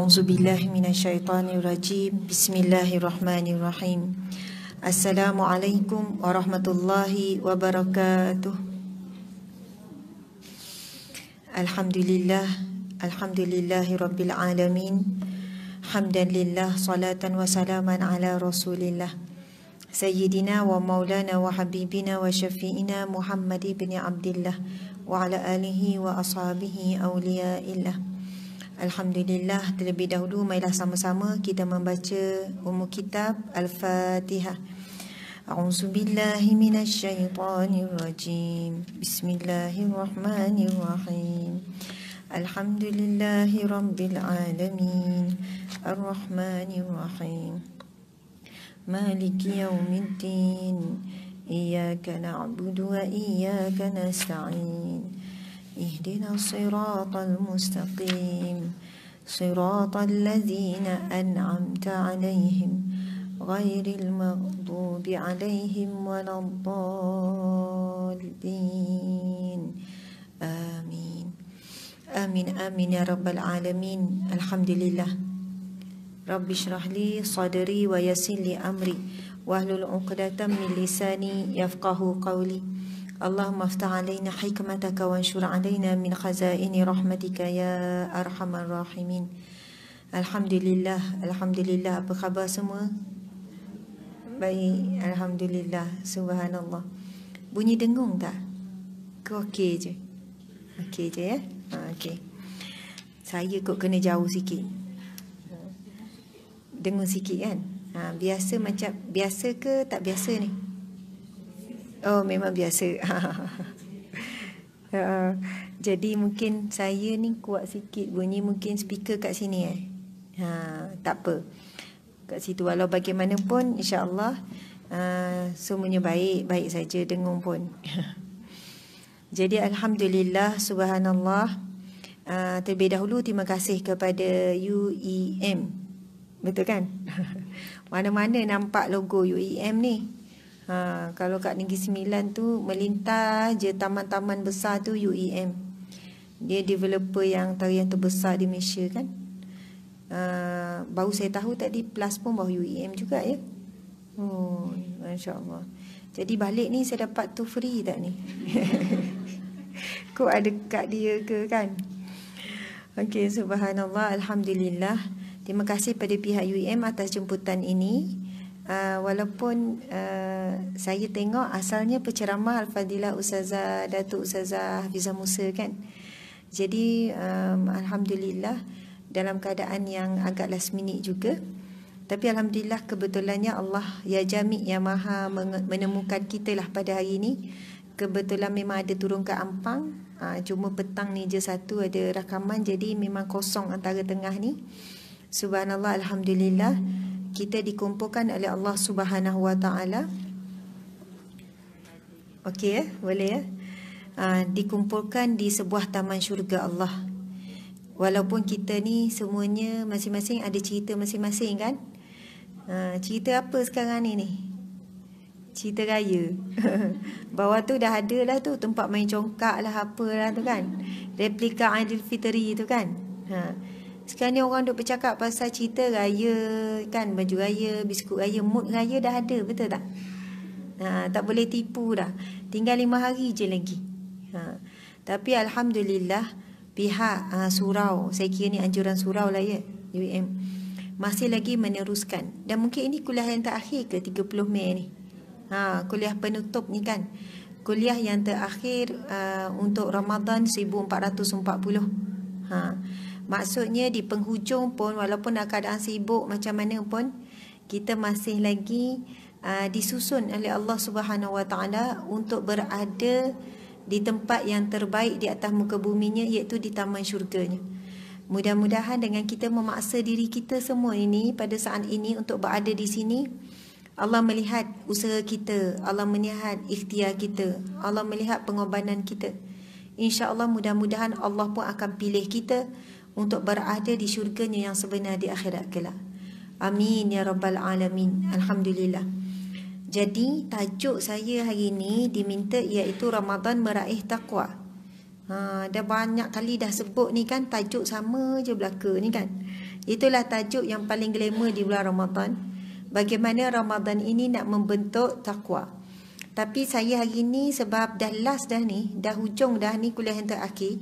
A'udzu billahi minasyaitonir rajim. Bismillahirrahmanirrahim. Assalamualaikum warahmatullahi wabarakatuh. Alhamdulillah, alhamdulillahirabbil alamin. Hamdan lillah, salatan wa salaman ala Rasulillah. Sayyidina wa Maulana wa Habibina wa Syafi'ina Muhammad ibn Abdullah wa ala alihi wa ashabihi auliya'illah. Alhamdulillah terlebih dahulu marilah sama-sama kita membaca umum kitab Al-Fatihah. أعوذ بالله من الشيطان الرجيم بسم الله الرحمن الرحيم الحمد لله رب العالمين الرحمن الرحيم مالك يوم الدين إياك نعبد وإياك نستعين اهدنا الصراط المستقيم صراط الذين أنعمت عليهم غير المغضوب عليهم ولا الضالين آمين آمين آمين يا رب العالمين الحمد لله رب اشرح لي صدري ويسر لي أمري واهل العقدة من لساني يفقه قولي اللهم افتح علينا حكمتك وانشر علينا من خزائن رحمتك يا أرحم الراحمين الحمد لله الحمد لله بخبر سمو بي الحمد لله سبحان الله بني دنقون دا اوكي جي اوكي جي اوكي saya kot kena jauh sikit dengung sikit kan ha, biasa macam biasa ke tak biasa ni Oh memang biasa uh, Jadi mungkin saya ni kuat sikit Bunyi mungkin speaker kat sini eh ha, Tak apa Kat situ walau bagaimanapun InsyaAllah uh, Semuanya baik Baik saja dengung pun Jadi Alhamdulillah Subhanallah uh, Terlebih dahulu terima kasih kepada UEM Betul kan? Mana-mana nampak logo UEM ni Ha, kalau kat Negeri Sembilan tu melintas je taman-taman besar tu UEM. Dia developer yang tarian terbesar di Malaysia kan. Uh, baru saya tahu tadi plus pun bawah UEM juga ya. Oh, Masya Allah. Jadi balik ni saya dapat tu free tak ni? Kok ada kat dia ke kan? Okey, subhanallah, alhamdulillah. Terima kasih pada pihak UEM atas jemputan ini. Ah, walaupun uh, saya tengok asalnya penceramah Al-Fadilah Ustazah Datuk Ustazah Hafizah Musa kan jadi um, Alhamdulillah dalam keadaan yang agak last minute juga tapi Alhamdulillah kebetulannya Allah Ya Jami' Ya Maha menemukan kita lah pada hari ini kebetulan memang ada turun ke Ampang uh, cuma petang ni je satu ada rakaman jadi memang kosong antara tengah ni Subhanallah Alhamdulillah hmm kita dikumpulkan oleh Allah Subhanahu Wa Taala. Okey, eh? boleh ya. Uh, dikumpulkan di sebuah taman syurga Allah. Walaupun kita ni semuanya masing-masing ada cerita masing-masing kan? Uh, cerita apa sekarang ni ni? Cerita raya. Bawah tu dah ada lah tu tempat main congkak lah apa lah tu kan? Replika Aidilfitri tu kan? Ha. Uh. Sekarang ni orang duk bercakap pasal cerita raya kan baju raya, biskut raya, mood raya dah ada betul tak? Ha, tak boleh tipu dah. Tinggal lima hari je lagi. Ha. Tapi Alhamdulillah pihak uh, surau, saya kira ni anjuran surau lah ya UM. Masih lagi meneruskan. Dan mungkin ini kuliah yang terakhir ke 30 Mei ni. Ha, kuliah penutup ni kan. Kuliah yang terakhir uh, untuk Ramadan 1440. Ha. Maksudnya di penghujung pun walaupun dah keadaan sibuk macam mana pun kita masih lagi uh, disusun oleh Allah Subhanahu Wa Taala untuk berada di tempat yang terbaik di atas muka buminya iaitu di taman syurganya. Mudah-mudahan dengan kita memaksa diri kita semua ini pada saat ini untuk berada di sini Allah melihat usaha kita, Allah melihat ikhtiar kita, Allah melihat pengorbanan kita. Insya-Allah mudah-mudahan Allah pun akan pilih kita untuk berada di syurganya yang sebenar di akhirat kelak. Amin ya rabbal alamin. Alhamdulillah. Jadi tajuk saya hari ini diminta iaitu Ramadan meraih takwa. Ha, dah banyak kali dah sebut ni kan tajuk sama je belaka ni kan. Itulah tajuk yang paling glamour di bulan Ramadan. Bagaimana Ramadan ini nak membentuk takwa. Tapi saya hari ini sebab dah last dah ni, dah hujung dah ni kuliah yang terakhir.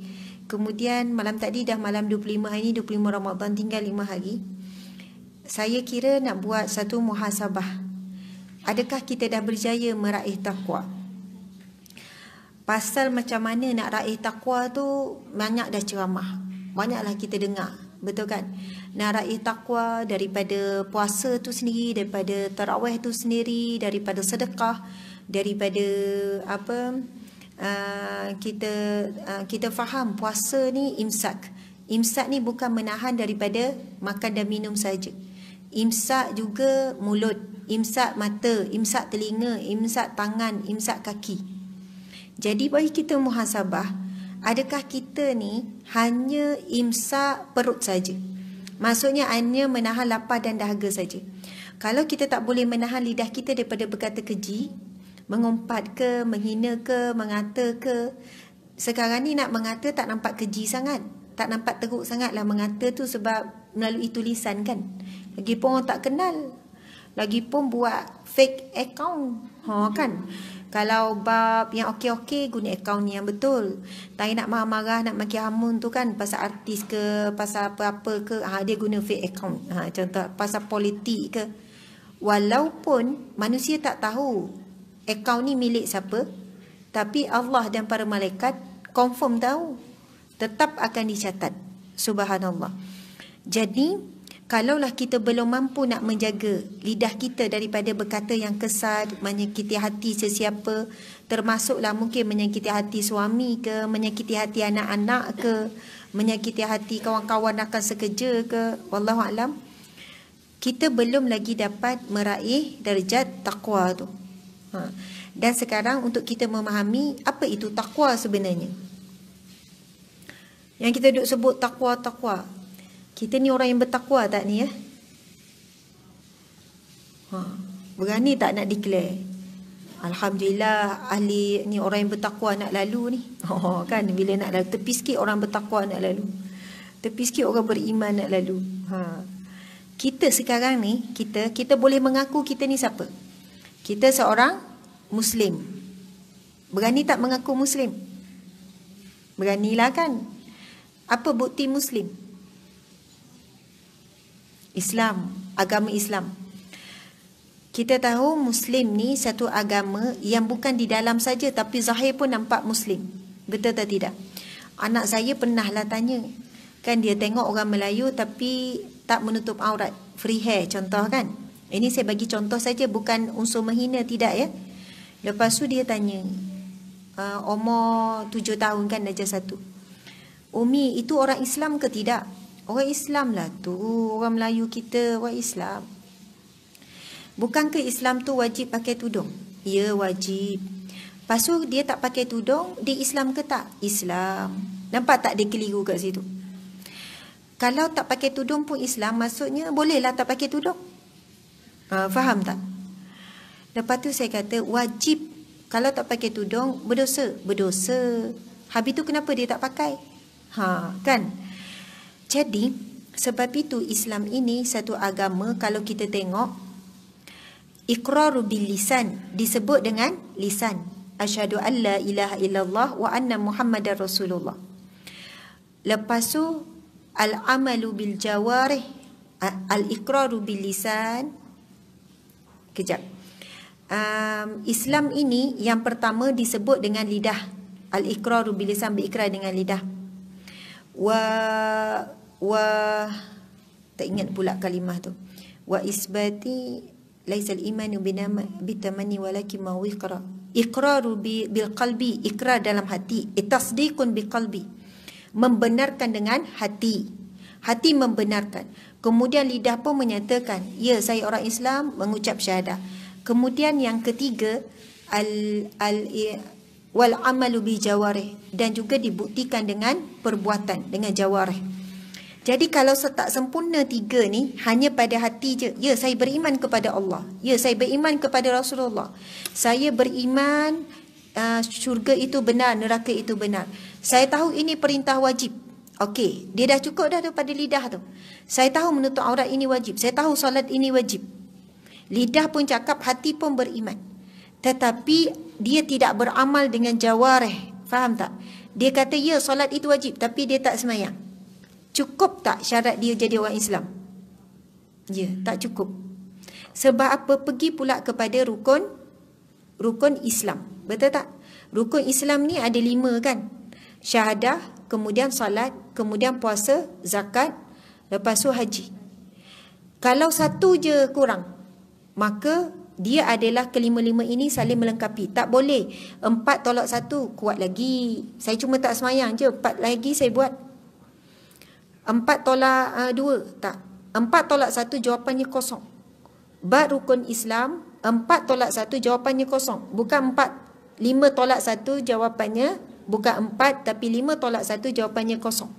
Kemudian malam tadi dah malam 25 hari ni 25 ramadhan tinggal 5 hari. Saya kira nak buat satu muhasabah. Adakah kita dah berjaya meraih takwa? Pasal macam mana nak raih takwa tu banyak dah ceramah. Banyaklah kita dengar. Betul kan? Nak raih takwa daripada puasa tu sendiri, daripada tarawih tu sendiri, daripada sedekah, daripada apa? Ah, kita uh, kita faham puasa ni imsak. Imsak ni bukan menahan daripada makan dan minum saja. Imsak juga mulut, imsak mata, imsak telinga, imsak tangan, imsak kaki. Jadi bagi kita muhasabah, adakah kita ni hanya imsak perut saja? Maksudnya hanya menahan lapar dan dahaga saja. Kalau kita tak boleh menahan lidah kita daripada berkata keji, mengumpat ke, menghina ke, mengata ke. Sekarang ni nak mengata tak nampak keji sangat. Tak nampak teruk sangatlah mengata tu sebab melalui tulisan kan. Lagipun orang tak kenal. Lagipun buat fake account. Ha kan. Kalau bab yang okey-okey guna akaun ni yang betul. Tak nak marah-marah nak maki hamun tu kan pasal artis ke, pasal apa-apa ke, ha dia guna fake account. Ha contoh pasal politik ke. Walaupun manusia tak tahu akaun ni milik siapa tapi Allah dan para malaikat confirm tahu tetap akan dicatat subhanallah jadi kalaulah kita belum mampu nak menjaga lidah kita daripada berkata yang kesat menyakiti hati sesiapa termasuklah mungkin menyakiti hati suami ke menyakiti hati anak-anak ke menyakiti hati kawan-kawan akan sekerja ke wallahualam, kita belum lagi dapat meraih darjat taqwa tu Ha. Dan sekarang untuk kita memahami apa itu takwa sebenarnya. Yang kita duduk sebut takwa takwa. Kita ni orang yang bertakwa tak ni ya? Ha. Berani tak nak declare? Alhamdulillah ahli ni orang yang bertakwa nak lalu ni. Oh, kan bila nak lalu tepi sikit orang bertakwa nak lalu. Tepi sikit orang beriman nak lalu. Ha. Kita sekarang ni kita kita boleh mengaku kita ni siapa? Kita seorang Muslim Berani tak mengaku Muslim? Beranilah kan Apa bukti Muslim? Islam Agama Islam Kita tahu Muslim ni satu agama Yang bukan di dalam saja Tapi Zahir pun nampak Muslim Betul atau tidak? Anak saya pernah lah tanya Kan dia tengok orang Melayu tapi Tak menutup aurat Free hair contoh kan? Ini saya bagi contoh saja bukan unsur menghina tidak ya. Lepas tu dia tanya uh, umur tujuh tahun kan najis satu. Umi itu orang Islam ke tidak? Orang Islam lah tu orang Melayu kita orang Islam. Bukankah Islam tu wajib pakai tudung? Ya wajib. Lepas tu dia tak pakai tudung, dia Islam ke tak? Islam. Nampak tak dia keliru kat situ? Kalau tak pakai tudung pun Islam, maksudnya bolehlah tak pakai tudung. Uh, faham tak? Lepas tu saya kata wajib kalau tak pakai tudung berdosa, berdosa. Habis tu kenapa dia tak pakai? Ha, kan? Jadi sebab itu Islam ini satu agama kalau kita tengok iqraru bil lisan disebut dengan lisan. Asyhadu alla ilaha illallah wa anna muhammadar rasulullah. Lepas tu al amalu bil jawarih al iqraru bil lisan Kejap. Um, Islam ini yang pertama disebut dengan lidah. Al-ikrar bilisan biikrar dengan lidah. Wa wa tak ingat pula kalimah tu. Wa isbati laisa iman binama bitamani walakin ma wiqra. Iqrar bi, bil qalbi, ikrar dalam hati, itasdiqun bil qalbi. Membenarkan dengan hati. Hati membenarkan. Kemudian lidah pun menyatakan, ya saya orang Islam mengucap syahadah. Kemudian yang ketiga al al wal amalu bi jawarih dan juga dibuktikan dengan perbuatan dengan jawarih. Jadi kalau tak sempurna tiga ni hanya pada hati je. Ya saya beriman kepada Allah. Ya saya beriman kepada Rasulullah. Saya beriman uh, syurga itu benar, neraka itu benar. Saya tahu ini perintah wajib. Okey, dia dah cukup dah tu pada lidah tu. Saya tahu menutup aurat ini wajib. Saya tahu solat ini wajib. Lidah pun cakap, hati pun beriman. Tetapi dia tidak beramal dengan jawareh. Faham tak? Dia kata, ya, solat itu wajib. Tapi dia tak semayang. Cukup tak syarat dia jadi orang Islam? Ya, tak cukup. Sebab apa? Pergi pula kepada rukun rukun Islam. Betul tak? Rukun Islam ni ada lima kan? Syahadah, kemudian salat, kemudian puasa, zakat, lepas tu haji. Kalau satu je kurang, maka dia adalah kelima-lima ini saling melengkapi. Tak boleh. Empat tolak satu, kuat lagi. Saya cuma tak semayang je. Empat lagi saya buat. Empat tolak uh, dua, tak. Empat tolak satu, jawapannya kosong. Bar rukun Islam, empat tolak satu, jawapannya kosong. Bukan empat, lima tolak satu, jawapannya Bukan empat tapi lima tolak satu jawapannya kosong.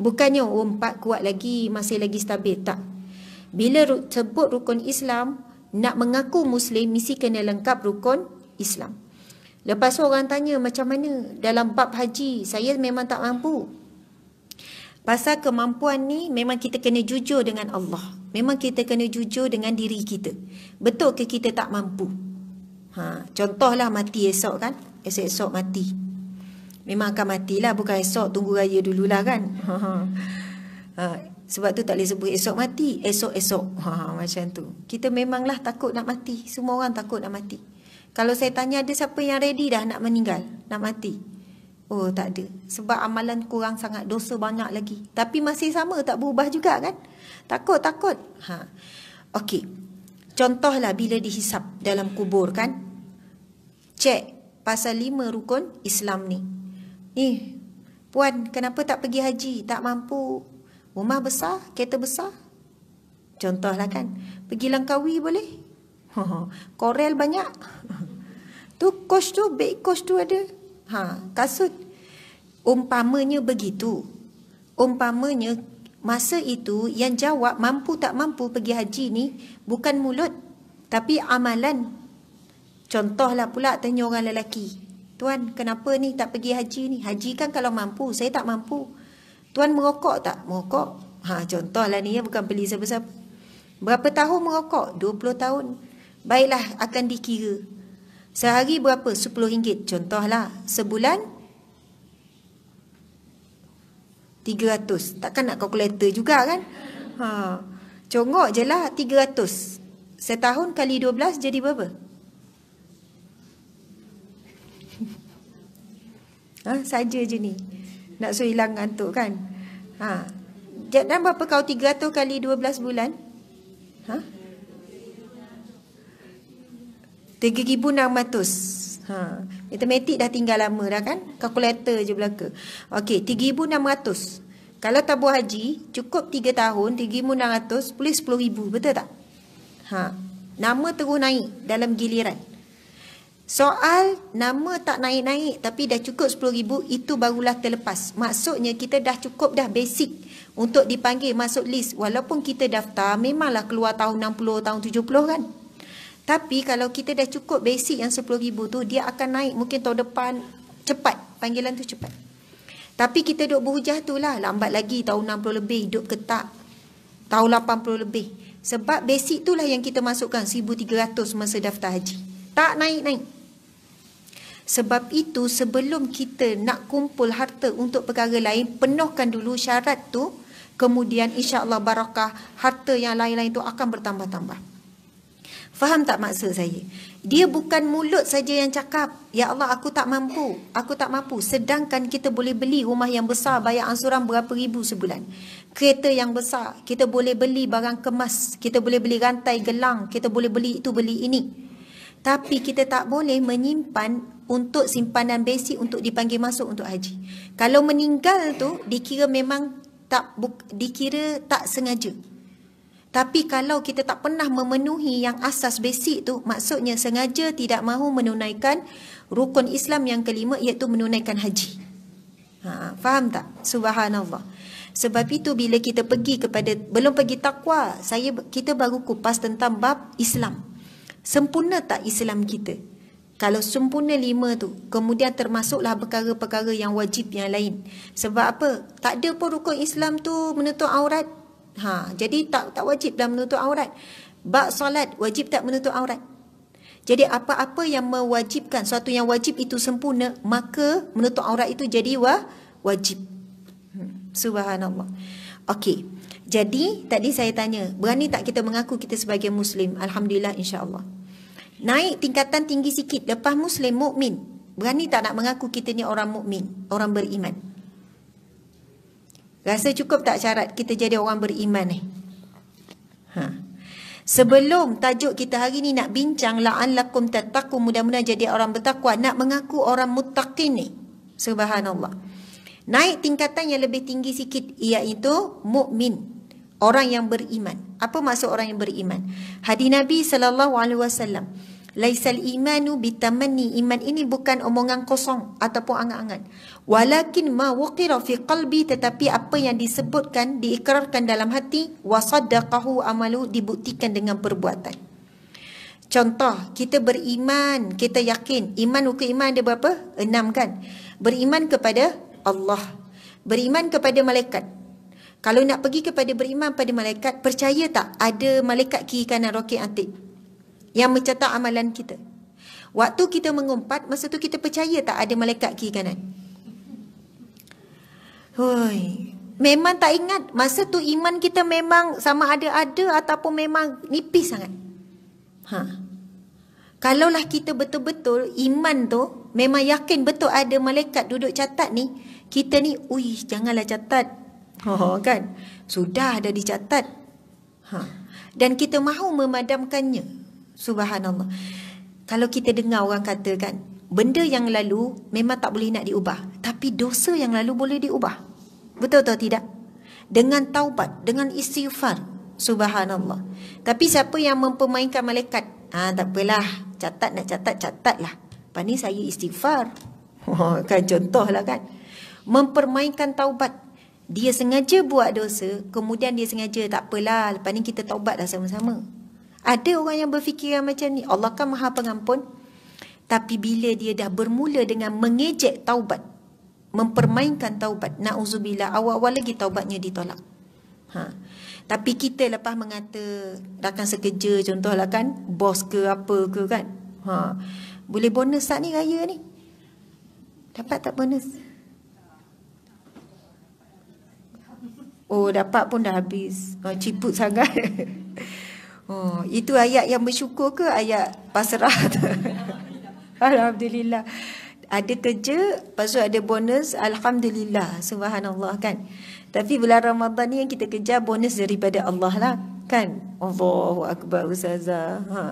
Bukannya oh, empat kuat lagi, masih lagi stabil. Tak. Bila sebut rukun Islam, nak mengaku Muslim, mesti kena lengkap rukun Islam. Lepas tu orang tanya, macam mana dalam bab haji, saya memang tak mampu. Pasal kemampuan ni, memang kita kena jujur dengan Allah. Memang kita kena jujur dengan diri kita. Betul ke kita tak mampu? Ha, contohlah mati esok kan? Esok-esok mati. Mati memang akan matilah bukan esok tunggu raya dululah kan ha, sebab tu tak boleh sebut esok mati esok-esok ha, macam tu kita memanglah takut nak mati semua orang takut nak mati kalau saya tanya ada siapa yang ready dah nak meninggal nak mati oh tak ada sebab amalan kurang sangat dosa banyak lagi tapi masih sama tak berubah juga kan takut-takut ha. Okey. Contohlah bila dihisap dalam kubur kan. Cek pasal lima rukun Islam ni. Eh, puan kenapa tak pergi haji? Tak mampu. Rumah besar, kereta besar. Contohlah kan, pergi Langkawi boleh. Korel banyak. tu kos tu, beg kos tu ada. Ha, kasut. Umpamanya begitu. Umpamanya masa itu yang jawab mampu tak mampu pergi haji ni bukan mulut tapi amalan. Contohlah pula tanya orang lelaki. Tuan, kenapa ni tak pergi haji ni? Haji kan kalau mampu, saya tak mampu. Tuan merokok tak? Merokok. Ha, contohlah ni ya, bukan beli siapa-siapa. Berapa tahun merokok? 20 tahun. Baiklah, akan dikira. Sehari berapa? RM10. Contohlah, sebulan RM300. Takkan nak kalkulator juga kan? Ha, congok je lah RM300. Setahun kali 12 jadi berapa? ha, Saja je ni Nak suruh hilang ngantuk kan ha. Dan berapa kau 300 kali 12 bulan ha? 3,600 ha. Matematik dah tinggal lama dah kan Kalkulator je belaka Okey 3,600 Kalau tabur haji cukup 3 tahun 3,600 boleh 10,000 betul tak ha. Nama terus naik dalam giliran Soal nama tak naik-naik tapi dah cukup RM10,000 itu barulah terlepas. Maksudnya kita dah cukup dah basic untuk dipanggil masuk list. Walaupun kita daftar memanglah keluar tahun 60, tahun 70 kan. Tapi kalau kita dah cukup basic yang RM10,000 tu dia akan naik mungkin tahun depan cepat. Panggilan tu cepat. Tapi kita duduk berhujah tu lah lambat lagi tahun 60 lebih hidup ketak. Tahun 80 lebih. Sebab basic tu lah yang kita masukkan RM1,300 masa daftar haji. Tak naik-naik. Sebab itu sebelum kita nak kumpul harta untuk perkara lain, penuhkan dulu syarat tu. Kemudian insya-Allah barakah harta yang lain-lain tu akan bertambah-tambah. Faham tak maksud saya? Dia bukan mulut saja yang cakap, "Ya Allah, aku tak mampu. Aku tak mampu." Sedangkan kita boleh beli rumah yang besar, bayar ansuran berapa ribu sebulan. Kereta yang besar, kita boleh beli barang kemas, kita boleh beli rantai gelang, kita boleh beli itu, beli ini tapi kita tak boleh menyimpan untuk simpanan besi untuk dipanggil masuk untuk haji. Kalau meninggal tu dikira memang tak buk, dikira tak sengaja. Tapi kalau kita tak pernah memenuhi yang asas basic tu maksudnya sengaja tidak mahu menunaikan rukun Islam yang kelima iaitu menunaikan haji. Ha, faham tak? Subhanallah. Sebab itu bila kita pergi kepada belum pergi takwa, saya kita baru kupas tentang bab Islam. Sempurna tak Islam kita? Kalau sempurna lima tu, kemudian termasuklah perkara-perkara yang wajib yang lain. Sebab apa? Tak ada pun rukun Islam tu menutup aurat. Ha, jadi tak tak wajib dah menutup aurat. Bak solat wajib tak menutup aurat. Jadi apa-apa yang mewajibkan suatu yang wajib itu sempurna, maka menutup aurat itu jadi wah, wajib. Hmm, subhanallah. Okey. Jadi tadi saya tanya, berani tak kita mengaku kita sebagai muslim? Alhamdulillah insya-Allah. Naik tingkatan tinggi sikit lepas muslim mukmin. Berani tak nak mengaku kita ni orang mukmin, orang beriman? Rasa cukup tak syarat kita jadi orang beriman ni? Eh? Ha. Sebelum tajuk kita hari ni nak bincang laan lakum tattaqun mudah-mudahan jadi orang bertakwa, nak mengaku orang muttaqin ni. Eh? Subhanallah. Naik tingkatan yang lebih tinggi sikit iaitu mukmin orang yang beriman. Apa maksud orang yang beriman? Hadis Nabi sallallahu alaihi wasallam. Laisal imanu bitamanni iman ini bukan omongan kosong ataupun angan-angan. Walakin ma waqira fi qalbi tetapi apa yang disebutkan diikrarkan dalam hati wasaddaqahu amalu dibuktikan dengan perbuatan. Contoh, kita beriman, kita yakin. Iman, ukur iman ada berapa? Enam kan? Beriman kepada Allah. Beriman kepada malaikat. Kalau nak pergi kepada beriman pada malaikat, percaya tak ada malaikat kiri kanan rokit antik yang mencatat amalan kita? Waktu kita mengumpat, masa tu kita percaya tak ada malaikat kiri kanan? Hoi, memang tak ingat masa tu iman kita memang sama ada ada ataupun memang nipis sangat. Ha. Kalaulah kita betul-betul iman tu memang yakin betul ada malaikat duduk catat ni, kita ni, uish, janganlah catat. Oh, kan? Sudah ada dicatat. Ha. Dan kita mahu memadamkannya. Subhanallah. Kalau kita dengar orang kata kan, benda yang lalu memang tak boleh nak diubah. Tapi dosa yang lalu boleh diubah. Betul atau tidak? Dengan taubat, dengan istighfar. Subhanallah. Tapi siapa yang mempermainkan malaikat? Ha, tak apalah. Catat nak catat, catatlah. Lepas saya istighfar. Oh, kan contohlah kan. Mempermainkan taubat dia sengaja buat dosa, kemudian dia sengaja tak apalah, lepas ni kita taubatlah sama-sama. Ada orang yang berfikir macam ni, Allah kan Maha Pengampun. Tapi bila dia dah bermula dengan mengejek taubat, mempermainkan taubat, naudzubillah awal-awal lagi taubatnya ditolak. Ha. Tapi kita lepas mengata rakan sekerja contohlah kan, bos ke apa ke kan. Ha. Boleh bonus saat ni raya ni. Dapat tak bonus? Oh dapat pun dah habis oh, Ciput sangat oh, Itu ayat yang bersyukur ke Ayat pasrah Alhamdulillah, Alhamdulillah. Ada kerja, lepas tu ada bonus Alhamdulillah, subhanallah kan Tapi bulan Ramadhan ni yang kita kerja Bonus daripada Allah lah Kan, Allahu Akbar Ustazah ha.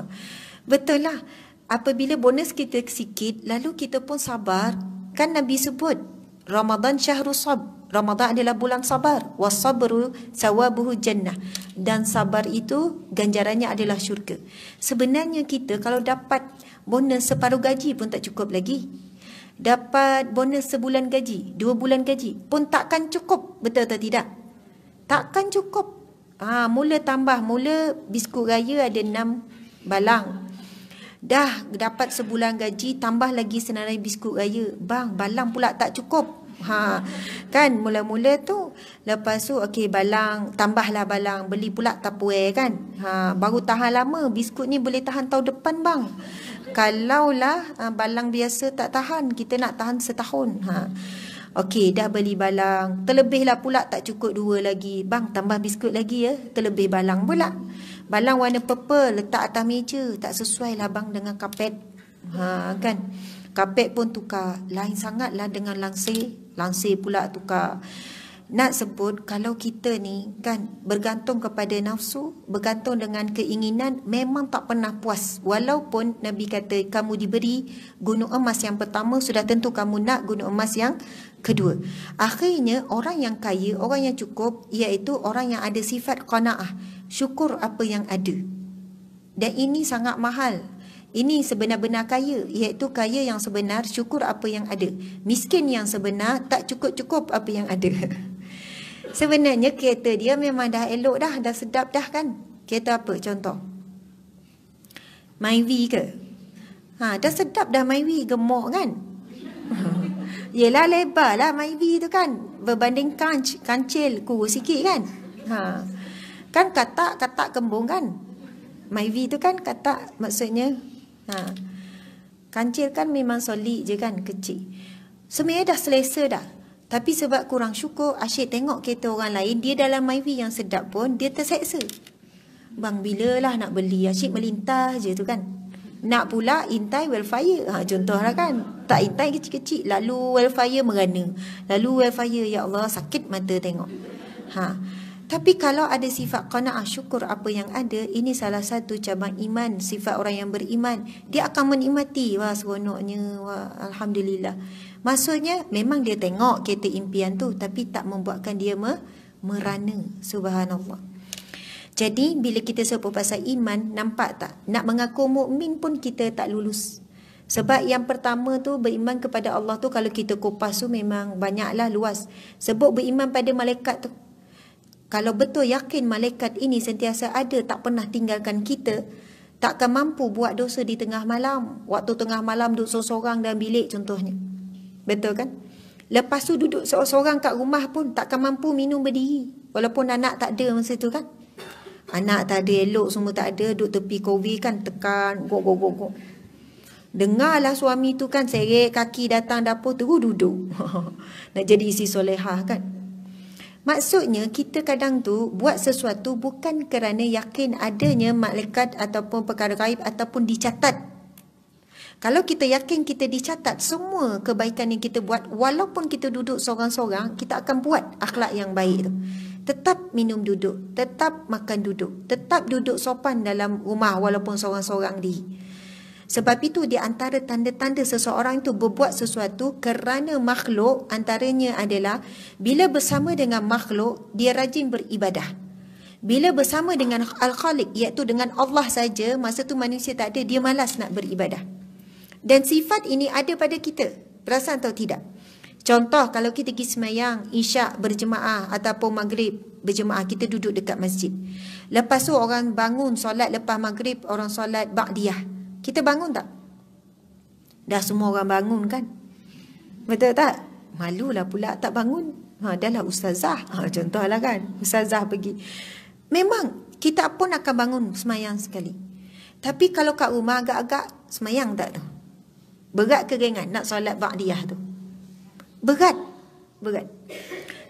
Betul lah Apabila bonus kita sikit Lalu kita pun sabar Kan Nabi sebut Ramadhan syahrul sabr Ramadhan adalah bulan sabar. Wasabru sawabuhu jannah. Dan sabar itu ganjarannya adalah syurga. Sebenarnya kita kalau dapat bonus separuh gaji pun tak cukup lagi. Dapat bonus sebulan gaji, dua bulan gaji pun takkan cukup. Betul atau tidak? Takkan cukup. Ha, mula tambah, mula biskut raya ada enam balang. Dah dapat sebulan gaji, tambah lagi senarai biskut raya. Bang, balang pula tak cukup. Ha, kan mula-mula tu lepas tu okey balang tambahlah balang beli pula tupperware kan. Ha, baru tahan lama biskut ni boleh tahan tahun depan bang. Kalaulah ah, balang biasa tak tahan kita nak tahan setahun. Ha. Okey, dah beli balang. terlebih lah pula tak cukup dua lagi. Bang, tambah biskut lagi ya. Terlebih balang pula. Balang warna purple letak atas meja. Tak sesuai lah bang dengan kapet. Ha, kan? Kapet pun tukar. Lain sangatlah dengan langsir langsir pula tukar nak sebut kalau kita ni kan bergantung kepada nafsu bergantung dengan keinginan memang tak pernah puas walaupun nabi kata kamu diberi gunung emas yang pertama sudah tentu kamu nak gunung emas yang kedua akhirnya orang yang kaya orang yang cukup iaitu orang yang ada sifat qanaah syukur apa yang ada dan ini sangat mahal ini sebenar-benar kaya, iaitu kaya yang sebenar syukur apa yang ada. Miskin yang sebenar tak cukup-cukup apa yang ada. Sebenarnya kereta dia memang dah elok dah, dah sedap dah kan. Kereta apa contoh? Myvi ke? Ha, dah sedap dah Myvi, gemuk kan? Yelah lebar lah Myvi tu kan. Berbanding kanc, kancil, kurus sikit kan? Ha. Kan katak, katak kembung kan? Myvi tu kan katak maksudnya Ha. Kancil kan memang solid je kan, kecil. Sebenarnya dah selesa dah. Tapi sebab kurang syukur, asyik tengok kereta orang lain, dia dalam MyV yang sedap pun, dia terseksa. Bang, bilalah nak beli? Asyik melintas je tu kan. Nak pula intai wildfire. Ha, contohlah kan. Tak intai kecil-kecil. Lalu wildfire merana. Lalu wildfire, ya Allah, sakit mata tengok. Ha. Tapi kalau ada sifat qanaah syukur apa yang ada, ini salah satu cabang iman, sifat orang yang beriman. Dia akan menikmati, wah seronoknya, wah alhamdulillah. Maksudnya memang dia tengok kereta impian tu tapi tak membuatkan dia me merana, subhanallah. Jadi bila kita sebut pasal iman, nampak tak? Nak mengaku mukmin pun kita tak lulus. Sebab yang pertama tu beriman kepada Allah tu kalau kita kupas tu memang banyaklah luas. Sebut beriman pada malaikat tu kalau betul yakin malaikat ini sentiasa ada tak pernah tinggalkan kita, takkan mampu buat dosa di tengah malam. Waktu tengah malam duduk seorang-seorang dalam bilik contohnya. Betul kan? Lepas tu duduk seorang-seorang kat rumah pun takkan mampu minum berdiri. Walaupun anak tak ada masa tu kan? Anak tak ada elok semua tak ada duduk tepi kobi kan tekan go go go go. Dengarlah suami tu kan seret kaki datang dapur terus duduk. Nak jadi isi solehah kan? Maksudnya kita kadang tu buat sesuatu bukan kerana yakin adanya malaikat ataupun perkara gaib ataupun dicatat. Kalau kita yakin kita dicatat semua kebaikan yang kita buat walaupun kita duduk seorang-seorang kita akan buat akhlak yang baik tu. Tetap minum duduk, tetap makan duduk, tetap duduk sopan dalam rumah walaupun seorang-seorang di. Sebab itu di antara tanda-tanda seseorang itu berbuat sesuatu kerana makhluk antaranya adalah bila bersama dengan makhluk dia rajin beribadah. Bila bersama dengan Al-Khaliq iaitu dengan Allah saja masa tu manusia tak ada dia malas nak beribadah. Dan sifat ini ada pada kita. Perasan atau tidak? Contoh kalau kita pergi semayang, isyak berjemaah ataupun maghrib berjemaah, kita duduk dekat masjid. Lepas tu orang bangun solat lepas maghrib, orang solat ba'diyah. Kita bangun tak? Dah semua orang bangun kan? Betul tak? Malulah pula tak bangun. Ha, dah lah ustazah. Ha, contohlah kan. Ustazah pergi. Memang kita pun akan bangun semayang sekali. Tapi kalau kat rumah agak-agak semayang tak tu? Berat ke ringan nak solat ba'diyah tu? Berat. Berat.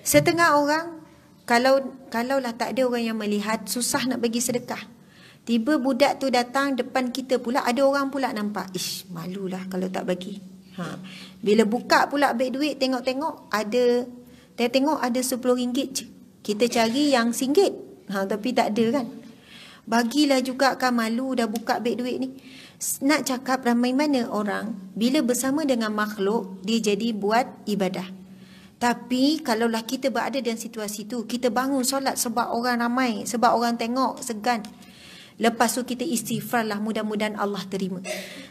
Setengah orang, kalau kalaulah tak ada orang yang melihat, susah nak bagi sedekah. Tiba budak tu datang depan kita pula ada orang pula nampak. Ish, malulah kalau tak bagi. Ha. Bila buka pula beg duit tengok-tengok ada tengok, tengok ada RM10 je. Kita cari yang RM1. Ha, tapi tak ada kan. Bagilah juga kan malu dah buka beg duit ni. Nak cakap ramai mana orang bila bersama dengan makhluk dia jadi buat ibadah. Tapi kalaulah kita berada dalam situasi tu, kita bangun solat sebab orang ramai, sebab orang tengok, segan. Lepas tu kita lah, mudah-mudahan Allah terima.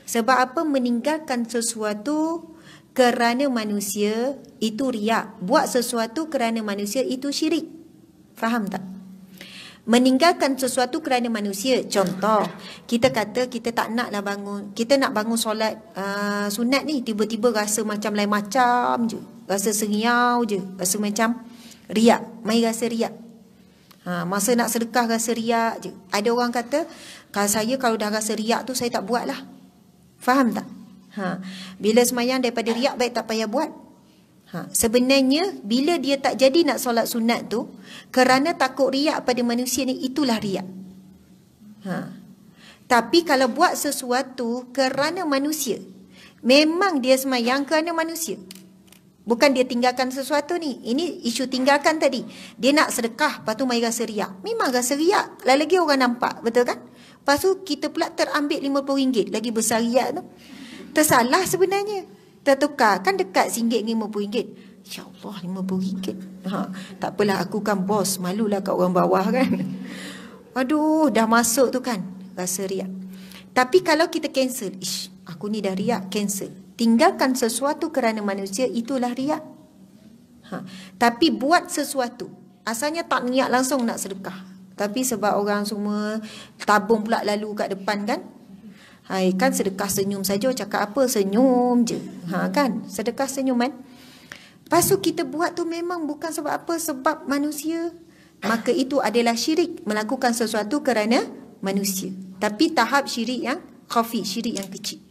Sebab apa meninggalkan sesuatu kerana manusia itu riak. Buat sesuatu kerana manusia itu syirik. Faham tak? Meninggalkan sesuatu kerana manusia. Contoh, kita kata kita tak nak lah bangun. Kita nak bangun solat uh, sunat ni tiba-tiba rasa macam lain macam je. Rasa sengiau je. Rasa macam riak. Mai rasa riak. Ha, masa nak sedekah rasa riak je. Ada orang kata, kalau saya kalau dah rasa riak tu saya tak buat lah. Faham tak? Ha, bila semayang daripada riak baik tak payah buat. Ha, sebenarnya bila dia tak jadi nak solat sunat tu, kerana takut riak pada manusia ni itulah riak. Ha. Tapi kalau buat sesuatu kerana manusia, memang dia semayang kerana manusia. Bukan dia tinggalkan sesuatu ni. Ini isu tinggalkan tadi. Dia nak sedekah, lepas tu mai rasa riak. Memang rasa riak. Lagi-lagi orang nampak, betul kan? Lepas tu kita pula terambil RM50, lagi besar riak tu. Tersalah sebenarnya. Tertukar, kan dekat RM1, RM50. Ya Allah, RM50. Ha, tak apalah, aku kan bos. Malulah kat orang bawah kan. Aduh, dah masuk tu kan. Rasa riak. Tapi kalau kita cancel, ish, aku ni dah riak, cancel tinggalkan sesuatu kerana manusia itulah riak. Ha. Tapi buat sesuatu. Asalnya tak niat langsung nak sedekah. Tapi sebab orang semua tabung pula lalu kat depan kan. Hai, eh, kan sedekah senyum saja cakap apa senyum je. Ha kan? Sedekah senyuman. Lepas tu kita buat tu memang bukan sebab apa sebab manusia maka itu adalah syirik melakukan sesuatu kerana manusia. Tapi tahap syirik yang khafi, syirik yang kecil.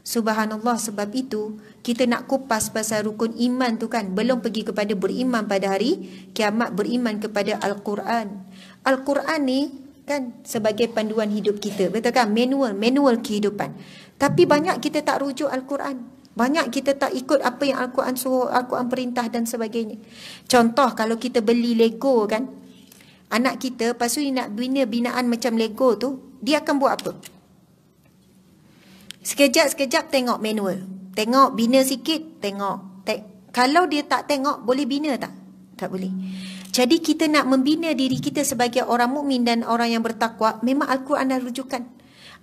Subhanallah sebab itu kita nak kupas pasal rukun iman tu kan belum pergi kepada beriman pada hari kiamat beriman kepada al-Quran. Al-Quran ni kan sebagai panduan hidup kita. Betul kan? Manual, manual kehidupan. Tapi banyak kita tak rujuk al-Quran. Banyak kita tak ikut apa yang al-Quran suruh, al-Quran perintah dan sebagainya. Contoh kalau kita beli Lego kan. Anak kita pasal dia nak bina binaan macam Lego tu, dia akan buat apa? Sekejap-sekejap tengok manual. Tengok bina sikit, tengok. Te- kalau dia tak tengok, boleh bina tak? Tak boleh. Jadi kita nak membina diri kita sebagai orang mukmin dan orang yang bertakwa, memang Al-Quran dah rujukan.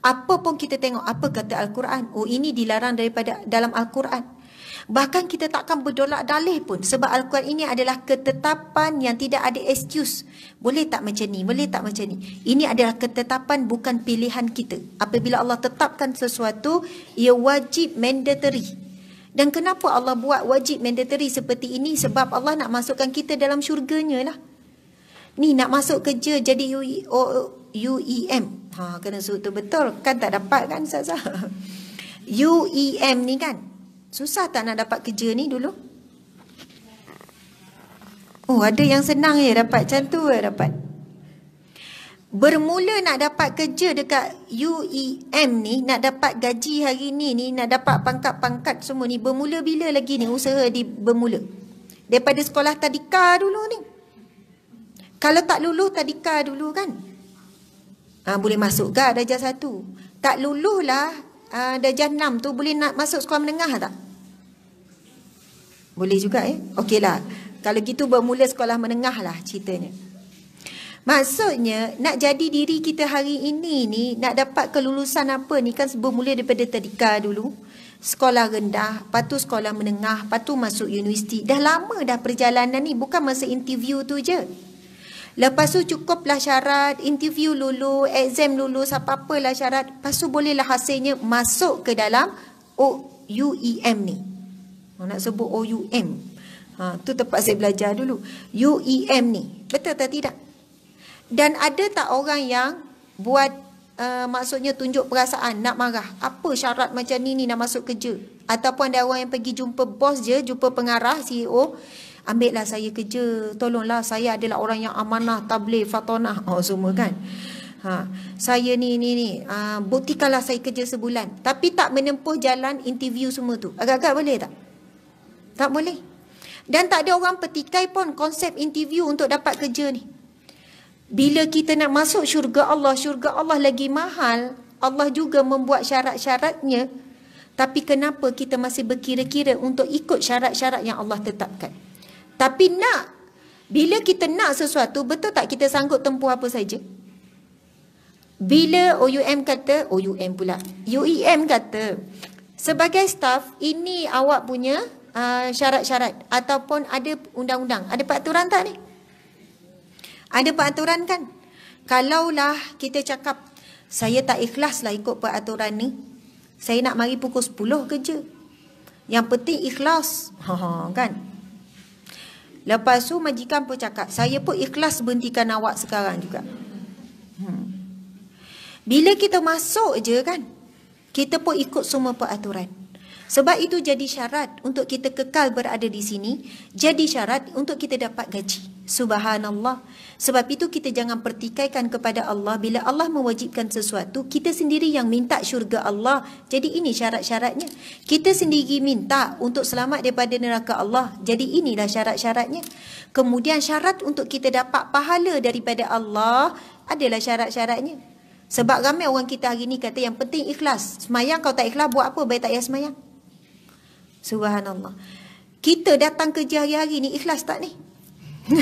Apa pun kita tengok, apa kata Al-Quran? Oh, ini dilarang daripada dalam Al-Quran. Bahkan kita takkan berdolak dalih pun sebab Al-Quran ini adalah ketetapan yang tidak ada excuse. Boleh tak macam ni? Boleh tak macam ni? Ini adalah ketetapan bukan pilihan kita. Apabila Allah tetapkan sesuatu, ia wajib mandatory. Dan kenapa Allah buat wajib mandatory seperti ini? Sebab Allah nak masukkan kita dalam syurganya lah. Ni nak masuk kerja jadi UEM. E ha, kena suruh tu betul. Kan tak dapat kan, Ustazah? UEM ni kan, Susah tak nak dapat kerja ni dulu? Oh, ada yang senang ya dapat macam tu je eh, dapat. Bermula nak dapat kerja dekat UEM ni, nak dapat gaji hari ni ni, nak dapat pangkat-pangkat semua ni, bermula bila lagi ni usaha di bermula? Daripada sekolah tadika dulu ni. Kalau tak lulus tadika dulu kan? Ha, boleh masuk ke darjah satu? Tak lulus lah uh, darjah enam tu boleh nak masuk sekolah menengah tak? Boleh juga ya. Eh? Okeylah. Kalau gitu bermula sekolah menengah lah ceritanya. Maksudnya nak jadi diri kita hari ini ni nak dapat kelulusan apa ni kan bermula daripada tadika dulu. Sekolah rendah, lepas sekolah menengah, lepas masuk universiti. Dah lama dah perjalanan ni, bukan masa interview tu je. Lepas tu cukup lah syarat, interview lulu, exam lulu, apa-apalah syarat. Lepas tu bolehlah hasilnya masuk ke dalam UEM ni nak sebut O OUM. Ha, tu tempat saya belajar dulu. U e M ni. Betul atau tidak? Dan ada tak orang yang buat uh, maksudnya tunjuk perasaan, nak marah? Apa syarat macam ni ni nak masuk kerja? Ataupun ada orang yang pergi jumpa bos je, jumpa pengarah, CEO. ambil lah saya kerja, tolonglah saya adalah orang yang amanah, tabligh, fatonah. Oh semua kan? Ha, saya ni ni ni uh, buktikanlah saya kerja sebulan tapi tak menempuh jalan interview semua tu agak-agak boleh tak tak boleh. Dan tak ada orang petikai pun konsep interview untuk dapat kerja ni. Bila kita nak masuk syurga Allah, syurga Allah lagi mahal. Allah juga membuat syarat-syaratnya. Tapi kenapa kita masih berkira-kira untuk ikut syarat-syarat yang Allah tetapkan? Tapi nak bila kita nak sesuatu, betul tak kita sanggup tempuh apa saja? Bila OUM kata, OUM pula, UEM kata, sebagai staff, ini awak punya Ah, syarat-syarat uh, ataupun ada undang-undang? Ada peraturan tak ni? Ada peraturan kan? Kalaulah kita cakap, saya tak ikhlas lah ikut peraturan ni. Saya nak mari pukul 10 kerja. Yang penting ikhlas. Ha, ha, kan? Lepas tu majikan pun cakap, saya pun ikhlas berhentikan awak sekarang juga. Hmm. Bila kita masuk je kan, kita pun ikut semua peraturan. Sebab itu jadi syarat untuk kita kekal berada di sini, jadi syarat untuk kita dapat gaji. Subhanallah. Sebab itu kita jangan pertikaikan kepada Allah bila Allah mewajibkan sesuatu, kita sendiri yang minta syurga Allah. Jadi ini syarat-syaratnya. Kita sendiri minta untuk selamat daripada neraka Allah. Jadi inilah syarat-syaratnya. Kemudian syarat untuk kita dapat pahala daripada Allah adalah syarat-syaratnya. Sebab ramai orang kita hari ni kata yang penting ikhlas. Semayang kau tak ikhlas buat apa? Baik tak payah semayang. Subhanallah. Kita datang kerja hari-hari ni ikhlas tak ni?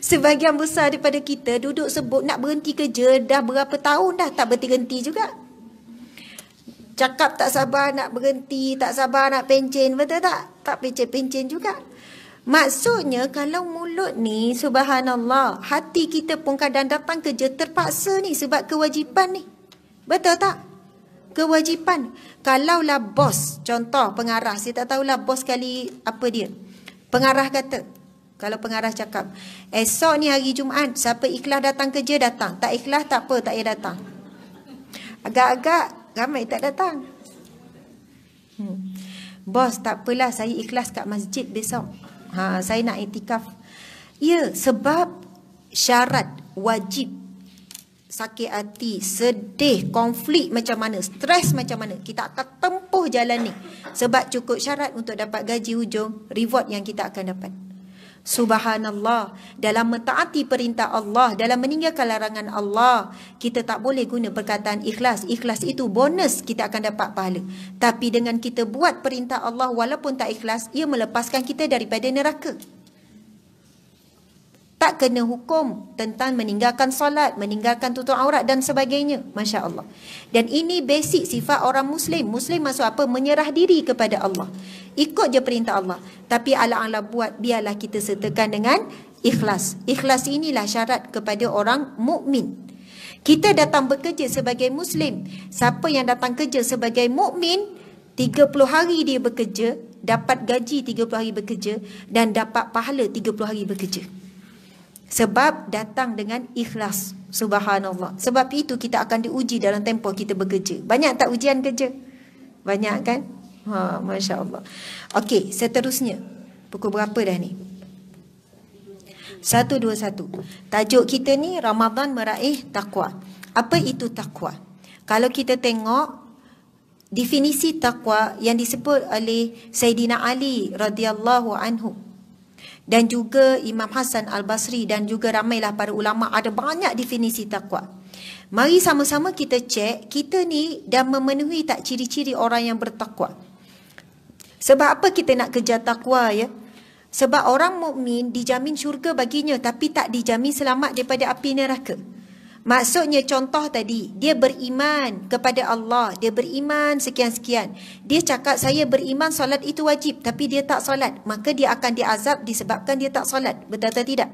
Sebagian besar daripada kita duduk sebut nak berhenti kerja dah berapa tahun dah tak berhenti-henti juga. Cakap tak sabar nak berhenti, tak sabar nak pencen, betul tak? Tak pencen-pencen juga. Maksudnya kalau mulut ni subhanallah, hati kita pun kadang datang kerja terpaksa ni sebab kewajipan ni. Betul tak? kewajipan. Kalaulah bos, contoh pengarah, saya tak tahulah bos kali apa dia. Pengarah kata, kalau pengarah cakap, esok ni hari Jumaat, siapa ikhlas datang kerja datang. Tak ikhlas tak apa, tak payah datang. Agak-agak ramai tak datang. Hmm. Bos, tak apalah saya ikhlas kat masjid besok. Ha, saya nak itikaf. Ya, sebab syarat wajib sakit hati, sedih, konflik macam mana, stres macam mana, kita akan tempuh jalan ni. Sebab cukup syarat untuk dapat gaji hujung, reward yang kita akan dapat. Subhanallah, dalam mentaati perintah Allah, dalam meninggalkan larangan Allah, kita tak boleh guna perkataan ikhlas. Ikhlas itu bonus kita akan dapat pahala. Tapi dengan kita buat perintah Allah walaupun tak ikhlas, ia melepaskan kita daripada neraka tak kena hukum tentang meninggalkan solat, meninggalkan tutup aurat dan sebagainya. Masya Allah. Dan ini basic sifat orang Muslim. Muslim maksud apa? Menyerah diri kepada Allah. Ikut je perintah Allah. Tapi ala-ala buat biarlah kita sertakan dengan ikhlas. Ikhlas inilah syarat kepada orang mukmin. Kita datang bekerja sebagai Muslim. Siapa yang datang kerja sebagai mukmin 30 hari dia bekerja, dapat gaji 30 hari bekerja dan dapat pahala 30 hari bekerja. Sebab datang dengan ikhlas. Subhanallah. Sebab itu kita akan diuji dalam tempoh kita bekerja. Banyak tak ujian kerja? Banyak kan? Ha, Masya Allah. Okey, seterusnya. Pukul berapa dah ni? Satu, dua, satu. Tajuk kita ni Ramadhan meraih takwa. Apa itu takwa? Kalau kita tengok definisi takwa yang disebut oleh Sayyidina Ali radhiyallahu anhu dan juga Imam Hasan Al-Basri dan juga ramailah para ulama ada banyak definisi takwa. Mari sama-sama kita cek kita ni dan memenuhi tak ciri-ciri orang yang bertakwa. Sebab apa kita nak kerja takwa ya? Sebab orang mukmin dijamin syurga baginya tapi tak dijamin selamat daripada api neraka. Maksudnya contoh tadi, dia beriman kepada Allah, dia beriman sekian-sekian. Dia cakap saya beriman solat itu wajib, tapi dia tak solat. Maka dia akan diazab disebabkan dia tak solat. Betul atau tidak?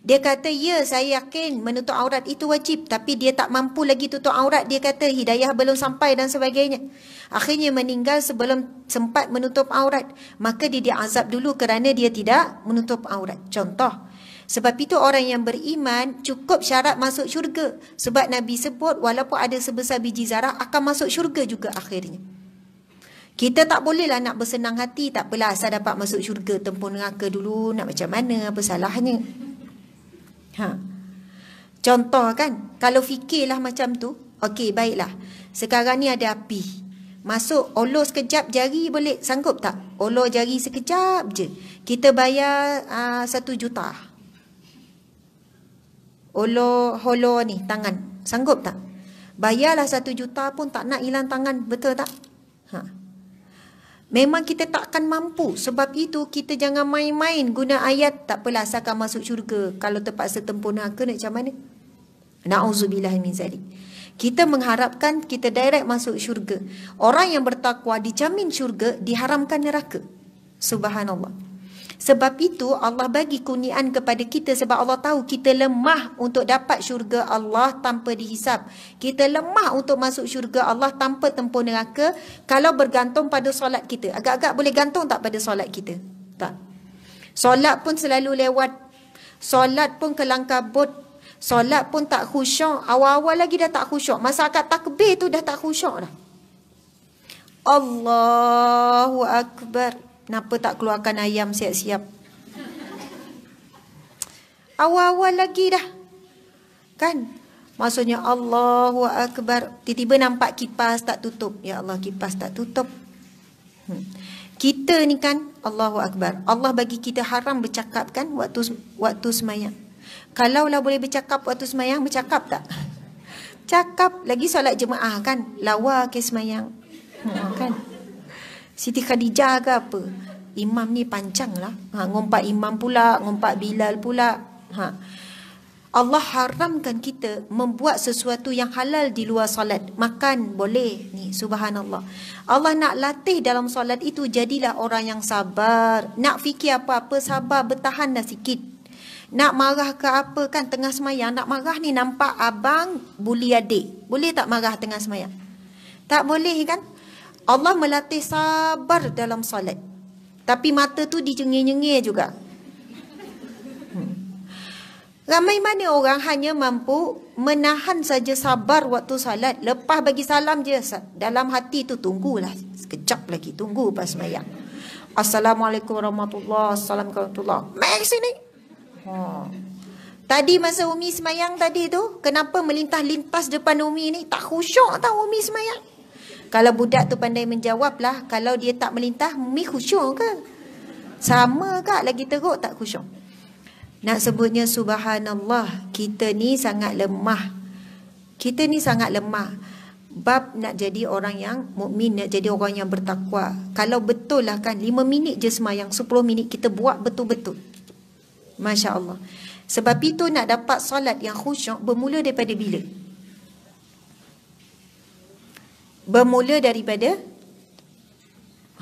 Dia kata, ya saya yakin menutup aurat itu wajib. Tapi dia tak mampu lagi tutup aurat. Dia kata, hidayah belum sampai dan sebagainya. Akhirnya meninggal sebelum sempat menutup aurat. Maka dia diazab dulu kerana dia tidak menutup aurat. Contoh. Contoh. Sebab itu orang yang beriman cukup syarat masuk syurga. Sebab Nabi sebut walaupun ada sebesar biji zarah akan masuk syurga juga akhirnya. Kita tak bolehlah nak bersenang hati. Tak apalah asal dapat masuk syurga tempur neraka dulu. Nak macam mana? Apa salahnya? Ha. Contoh kan, kalau fikirlah macam tu, okey baiklah. Sekarang ni ada api. Masuk olor sekejap jari boleh sanggup tak? Olor jari sekejap je. Kita bayar ah, satu uh, juta. Holo, holo ni, tangan. Sanggup tak? Bayarlah satu juta pun tak nak hilang tangan. Betul tak? Ha. Memang kita takkan mampu. Sebab itu kita jangan main-main guna ayat. Tak apalah asalkan masuk syurga. Kalau terpaksa tempuh neraka nak macam mana? Na'udzubillah min zalik. Kita mengharapkan kita direct masuk syurga. Orang yang bertakwa dijamin syurga diharamkan neraka. Subhanallah. Sebab itu Allah bagi kurnian kepada kita sebab Allah tahu kita lemah untuk dapat syurga Allah tanpa dihisap. Kita lemah untuk masuk syurga Allah tanpa tempoh neraka kalau bergantung pada solat kita. Agak-agak boleh gantung tak pada solat kita? Tak. Solat pun selalu lewat. Solat pun kelangkabut. Solat pun tak khusyuk. Awal-awal lagi dah tak khusyuk. Masa akad takbir tu dah tak khusyuk dah. Allahu Allahu Akbar. Kenapa tak keluarkan ayam siap-siap? Awal-awal lagi dah. Kan? Maksudnya Allahu Akbar. Tiba-tiba nampak kipas tak tutup. Ya Allah, kipas tak tutup. Hmm. Kita ni kan Allahu Akbar. Allah bagi kita haram bercakap kan waktu waktu semayang. lah boleh bercakap waktu semayang, bercakap tak? Cakap lagi solat jemaah kan? Lawa ke semayang? Hmm, kan? Siti Khadijah ke apa imam ni panjang lah ha, ngompak imam pula, ngompak Bilal pula ha. Allah haramkan kita membuat sesuatu yang halal di luar solat. Makan boleh ni subhanallah. Allah nak latih dalam solat itu jadilah orang yang sabar. Nak fikir apa-apa sabar bertahanlah sikit. Nak marah ke apa kan tengah semayang nak marah ni nampak abang buli adik. Boleh tak marah tengah semayang? Tak boleh kan? Allah melatih sabar dalam solat. Tapi mata tu dijengih-jengih juga. Hmm. Ramai mana orang hanya mampu menahan saja sabar waktu salat. Lepas bagi salam je dalam hati tu tunggulah. Sekejap lagi tunggu pas mayang. Assalamualaikum warahmatullahi wabarakatuh. Mayang sini. Ha. Tadi masa Umi semayang tadi tu, kenapa melintas-lintas depan Umi ni? Tak khusyuk tau Umi semayang. Kalau budak tu pandai menjawab lah, kalau dia tak melintah, mi khusyong ke? Sama kak, lagi teruk tak khusyong. Nak sebutnya subhanallah, kita ni sangat lemah. Kita ni sangat lemah. Bab nak jadi orang yang mukmin nak jadi orang yang bertakwa. Kalau betul lah kan, 5 minit je semayang, 10 minit kita buat betul-betul. Masya Allah. Sebab itu nak dapat solat yang khusyuk bermula daripada Bila? bermula daripada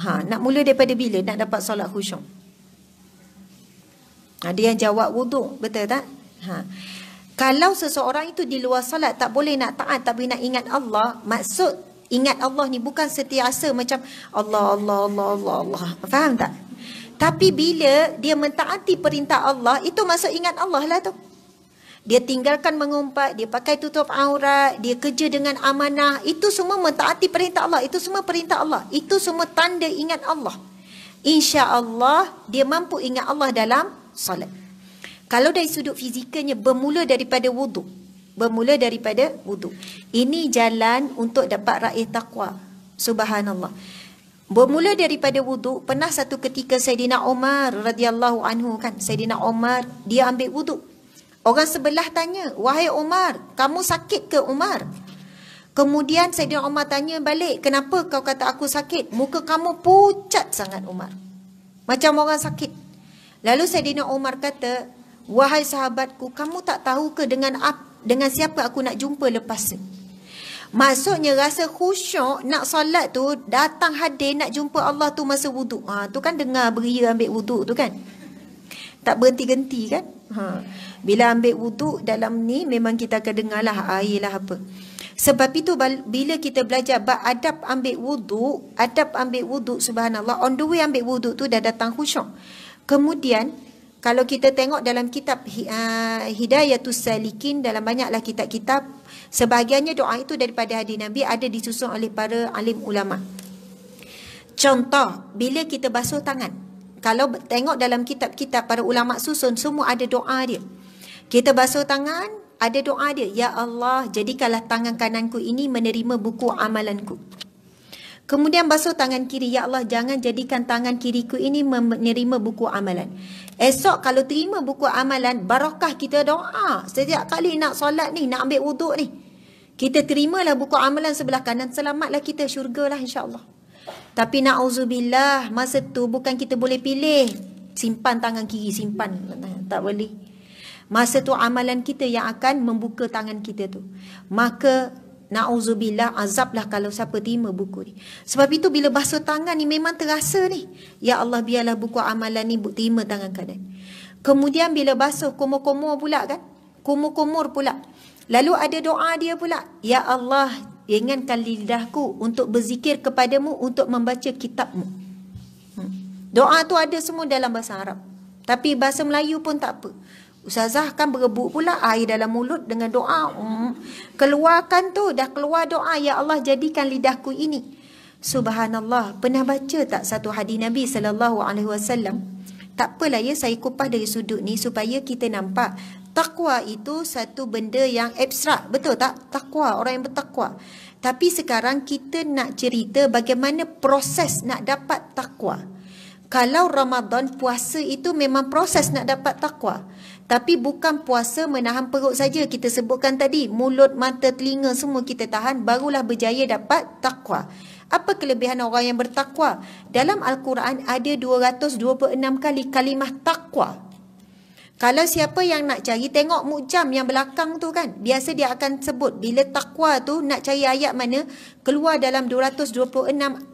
ha nak mula daripada bila nak dapat solat khusyuk ada ha, yang jawab wuduk betul tak ha kalau seseorang itu di luar solat tak boleh nak taat tak boleh nak ingat Allah maksud ingat Allah ni bukan sentiasa macam Allah Allah Allah Allah Allah faham tak tapi bila dia mentaati perintah Allah itu maksud ingat Allah lah tu dia tinggalkan mengumpat, dia pakai tutup aurat, dia kerja dengan amanah, itu semua mentaati perintah Allah, itu semua perintah Allah, itu semua tanda ingat Allah. Insya-Allah dia mampu ingat Allah dalam solat. Kalau dari sudut fizikalnya bermula daripada wuduk. Bermula daripada wuduk. Ini jalan untuk dapat raih takwa. Subhanallah. Bermula daripada wuduk, pernah satu ketika Sayyidina Omar radhiyallahu anhu kan, Sayyidina Omar dia ambil wuduk. Orang sebelah tanya, wahai Umar, kamu sakit ke Umar? Kemudian Saidina Umar tanya balik, kenapa kau kata aku sakit? Muka kamu pucat sangat Umar. Macam orang sakit. Lalu Saidina Umar kata, wahai sahabatku, kamu tak tahu ke dengan dengan siapa aku nak jumpa lepas ini? Maksudnya rasa khusyuk nak solat tu datang hadir nak jumpa Allah tu masa wuduk. Ha, tu kan dengar beria ambil wuduk tu kan tak berhenti-henti kan ha. bila ambil wuduk dalam ni memang kita akan dengarlah air lah apa sebab itu bila kita belajar bab adab ambil wuduk adab ambil wuduk subhanallah on the way ambil wuduk tu dah datang khusyuk kemudian kalau kita tengok dalam kitab uh, ah, Hidayatul Salikin dalam banyaklah kitab-kitab sebahagiannya doa itu daripada hadis Nabi ada disusun oleh para alim ulama. Contoh bila kita basuh tangan kalau tengok dalam kitab-kitab para ulama susun semua ada doa dia. Kita basuh tangan ada doa dia, ya Allah, jadikanlah tangan kananku ini menerima buku amalanku. Kemudian basuh tangan kiri, ya Allah, jangan jadikan tangan kiriku ini menerima buku amalan. Esok kalau terima buku amalan, barakah kita doa. Setiap kali nak solat ni, nak ambil uduk ni. Kita terimalah buku amalan sebelah kanan, selamatlah kita syurgalah insya-Allah. Tapi na'uzubillah Masa tu bukan kita boleh pilih Simpan tangan kiri Simpan Tak boleh Masa tu amalan kita yang akan membuka tangan kita tu Maka Na'uzubillah azablah kalau siapa terima buku ni. Sebab itu bila basuh tangan ni memang terasa ni. Ya Allah biarlah buku amalan ni terima tangan kanan. Kemudian bila basuh kumur kumur pula kan. Kumur kumur pula. Lalu ada doa dia pula. Ya Allah ingatkan lidahku untuk berzikir kepadamu untuk membaca kitabmu. Hmm. Doa tu ada semua dalam bahasa Arab. Tapi bahasa Melayu pun tak apa. Ustazah kan berebut pula air dalam mulut dengan doa. Hmm. Keluarkan tu, dah keluar doa. Ya Allah, jadikan lidahku ini. Subhanallah, pernah baca tak satu hadis Nabi SAW? Tak apalah ya, saya kupas dari sudut ni supaya kita nampak Takwa itu satu benda yang abstrak, betul tak? Takwa, orang yang bertakwa. Tapi sekarang kita nak cerita bagaimana proses nak dapat takwa. Kalau Ramadan puasa itu memang proses nak dapat takwa. Tapi bukan puasa menahan perut saja kita sebutkan tadi. Mulut, mata, telinga semua kita tahan barulah berjaya dapat takwa. Apa kelebihan orang yang bertakwa? Dalam Al-Quran ada 226 kali kalimah takwa. Kalau siapa yang nak cari tengok mujam yang belakang tu kan biasa dia akan sebut bila takwa tu nak cari ayat mana keluar dalam 226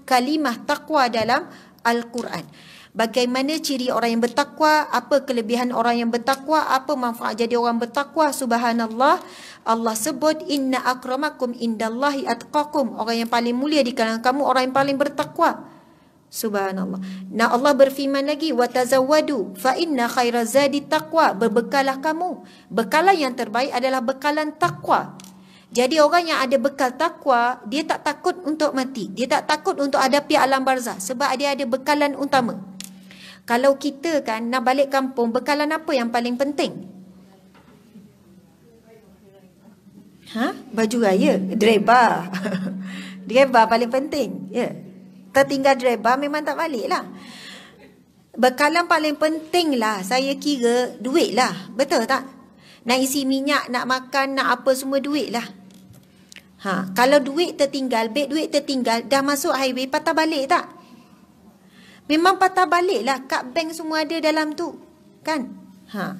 kalimah takwa dalam al-Quran. Bagaimana ciri orang yang bertakwa, apa kelebihan orang yang bertakwa, apa manfaat jadi orang bertakwa? Subhanallah. Allah sebut inna akramakum indallahi atqakum. Orang yang paling mulia di kalangan kamu orang yang paling bertakwa. Subhanallah. Nah Allah berfirman lagi watazawadu. fa inna khaira takwa. Berbekalah kamu. Bekalan yang terbaik adalah bekalan takwa. Jadi orang yang ada bekal takwa, dia tak takut untuk mati. Dia tak takut untuk hadapi alam barzah sebab dia ada bekalan utama. Kalau kita kan nak balik kampung, bekalan apa yang paling penting? Hah? Baju raya, dreba. dreba paling penting. Ya. Yeah tertinggal driver memang tak balik lah. Bekalan paling penting lah saya kira duit lah. Betul tak? Nak isi minyak, nak makan, nak apa semua duit lah. Ha, kalau duit tertinggal, beg duit tertinggal, dah masuk highway patah balik tak? Memang patah balik lah. Kad bank semua ada dalam tu. Kan? Ha.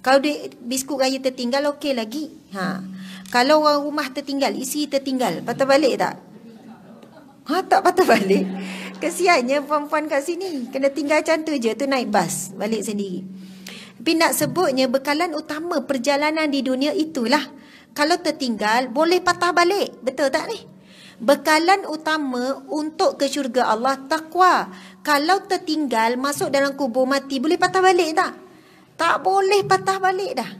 Kalau duit biskut raya tertinggal, okey lagi. Ha. Kalau orang rumah tertinggal, isi tertinggal, patah balik tak? Ha, tak patah balik. Kesiannya perempuan kat sini. Kena tinggal cantu je. Tu naik bas. Balik sendiri. Tapi nak sebutnya bekalan utama perjalanan di dunia itulah. Kalau tertinggal, boleh patah balik. Betul tak ni? Bekalan utama untuk ke syurga Allah, takwa. Kalau tertinggal, masuk dalam kubur mati, boleh patah balik tak? Tak boleh patah balik dah.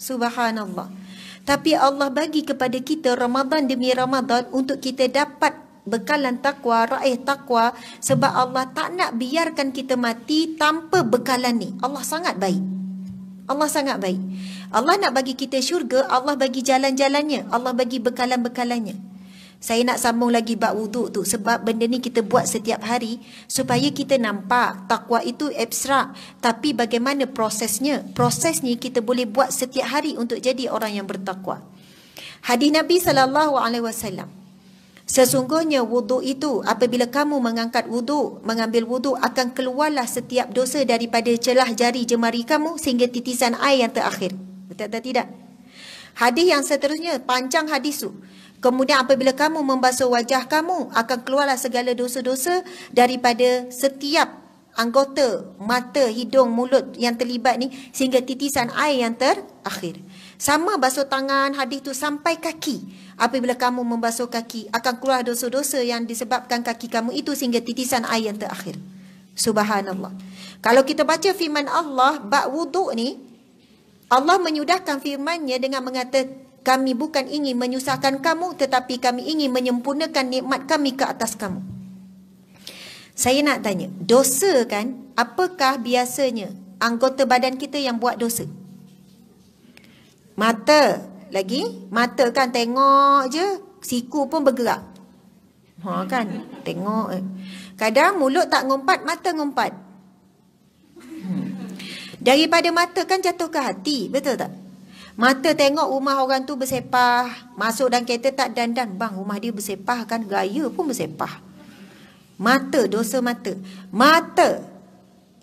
Subhanallah. Tapi Allah bagi kepada kita Ramadan demi Ramadan untuk kita dapat bekalan takwa, raih takwa sebab Allah tak nak biarkan kita mati tanpa bekalan ni. Allah sangat baik. Allah sangat baik. Allah nak bagi kita syurga, Allah bagi jalan-jalannya, Allah bagi bekalan-bekalannya. Saya nak sambung lagi bab wuduk tu sebab benda ni kita buat setiap hari supaya kita nampak takwa itu abstrak tapi bagaimana prosesnya? Proses ni kita boleh buat setiap hari untuk jadi orang yang bertakwa. Hadis Nabi sallallahu alaihi wasallam. Sesungguhnya wudu itu apabila kamu mengangkat wudu, mengambil wudu akan keluarlah setiap dosa daripada celah jari jemari kamu sehingga titisan air yang terakhir. Betul atau tidak? Hadis yang seterusnya panjang hadis tu Kemudian apabila kamu membasuh wajah kamu akan keluarlah segala dosa-dosa daripada setiap anggota mata, hidung, mulut yang terlibat ni sehingga titisan air yang terakhir. Sama basuh tangan hadis tu sampai kaki. Apabila kamu membasuh kaki, akan keluar dosa-dosa yang disebabkan kaki kamu itu sehingga titisan air yang terakhir. Subhanallah. Kalau kita baca firman Allah, bak wuduk ni, Allah menyudahkan firmannya dengan mengatakan, kami bukan ingin menyusahkan kamu tetapi kami ingin menyempurnakan nikmat kami ke atas kamu. Saya nak tanya, dosa kan apakah biasanya anggota badan kita yang buat dosa? Mata, lagi mata kan tengok je, siku pun bergerak. Ha kan? Tengok. Eh. Kadang mulut tak ngumpat, mata ngumpat. Hmm. Daripada mata kan jatuh ke hati, betul tak? Mata tengok rumah orang tu bersepah, masuk dalam kereta tak dandan, bang rumah dia bersepah kan, gaya pun bersepah. Mata, dosa mata. Mata,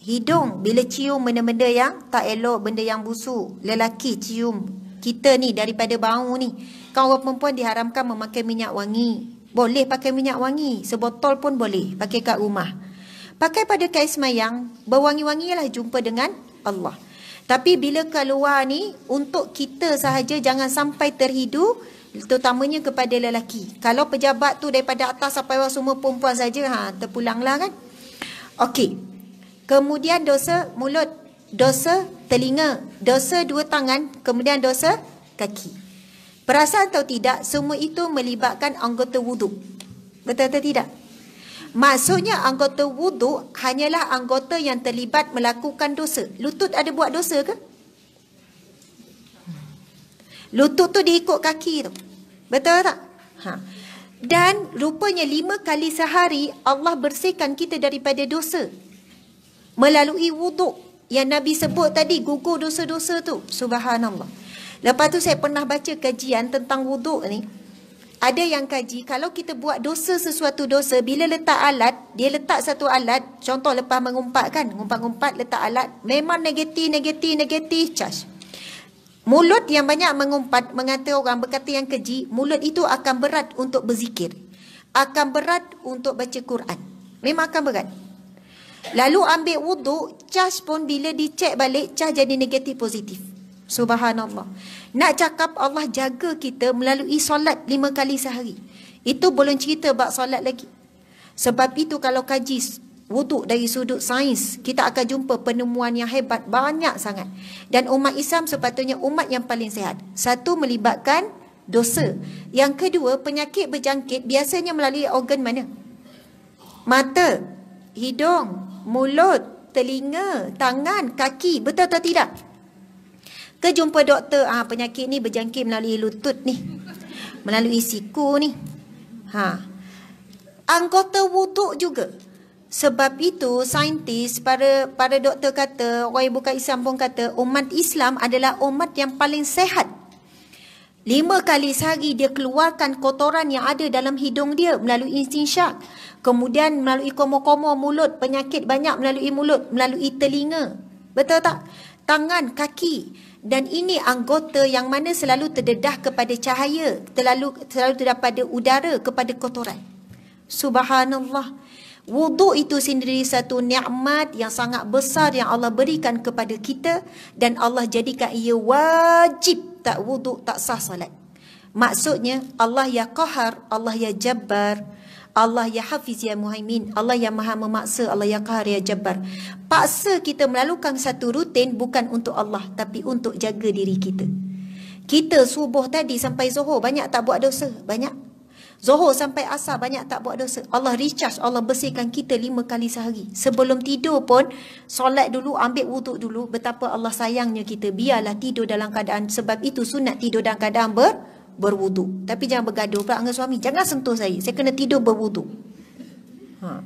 hidung bila cium benda-benda yang tak elok, benda yang busuk, lelaki cium kita ni daripada bau ni. Kan orang perempuan diharamkan memakai minyak wangi. Boleh pakai minyak wangi. Sebotol pun boleh pakai kat rumah. Pakai pada kais mayang, berwangi lah jumpa dengan Allah. Tapi bila keluar ni, untuk kita sahaja jangan sampai terhidu, terutamanya kepada lelaki. Kalau pejabat tu daripada atas sampai bawah semua perempuan saja, ha, terpulanglah kan. Okey. Kemudian dosa mulut dosa telinga, dosa dua tangan, kemudian dosa kaki. Perasaan atau tidak, semua itu melibatkan anggota wuduk. Betul atau tidak? Maksudnya anggota wuduk hanyalah anggota yang terlibat melakukan dosa. Lutut ada buat dosa ke? Lutut tu diikut kaki tu. Betul tak? Ha. Dan rupanya lima kali sehari Allah bersihkan kita daripada dosa. Melalui wuduk yang Nabi sebut tadi gugur dosa-dosa tu. Subhanallah. Lepas tu saya pernah baca kajian tentang wuduk ni. Ada yang kaji kalau kita buat dosa sesuatu dosa bila letak alat, dia letak satu alat, contoh lepas mengumpat kan, mengumpat-umpat letak alat, memang negatif negatif negatif charge. Mulut yang banyak mengumpat mengata orang berkata yang keji, mulut itu akan berat untuk berzikir. Akan berat untuk baca Quran. Memang akan berat. Lalu ambil wuduk, charge pun bila dicek balik, charge jadi negatif positif. Subhanallah. Nak cakap Allah jaga kita melalui solat lima kali sehari. Itu belum cerita bak solat lagi. Sebab itu kalau kaji wuduk dari sudut sains, kita akan jumpa penemuan yang hebat banyak sangat. Dan umat Islam sepatutnya umat yang paling sehat. Satu melibatkan dosa. Yang kedua, penyakit berjangkit biasanya melalui organ mana? Mata, hidung, mulut, telinga, tangan, kaki. Betul atau tidak? Ke jumpa doktor, ah penyakit ni berjangkit melalui lutut ni. Melalui siku ni. Ha. Anggota wuduk juga. Sebab itu saintis para para doktor kata, orang yang bukan Islam pun kata umat Islam adalah umat yang paling sehat. Lima kali sehari dia keluarkan kotoran yang ada dalam hidung dia melalui insin Kemudian melalui komo-komo mulut, penyakit banyak melalui mulut, melalui telinga. Betul tak? Tangan, kaki dan ini anggota yang mana selalu terdedah kepada cahaya, terlalu selalu terdedah pada udara, kepada kotoran. Subhanallah. wudu itu sendiri satu nikmat yang sangat besar yang Allah berikan kepada kita dan Allah jadikan ia wajib tak wudu tak sah solat. Maksudnya Allah ya kahar, Allah ya jabbar, Allah ya Hafiz ya Muhaimin, Allah yang Maha Memaksa, Allah ya Qahar ya Jabbar. Paksa kita melalukan satu rutin bukan untuk Allah tapi untuk jaga diri kita. Kita subuh tadi sampai zuhur banyak tak buat dosa? Banyak. Zuhur sampai asar banyak tak buat dosa. Allah recharge, Allah bersihkan kita lima kali sehari. Sebelum tidur pun, solat dulu, ambil wuduk dulu. Betapa Allah sayangnya kita. Biarlah tidur dalam keadaan. Sebab itu sunat tidur dalam keadaan ber, Berwudu, Tapi jangan bergaduh pula dengan suami. Jangan sentuh saya. Saya kena tidur berwudu. Ha.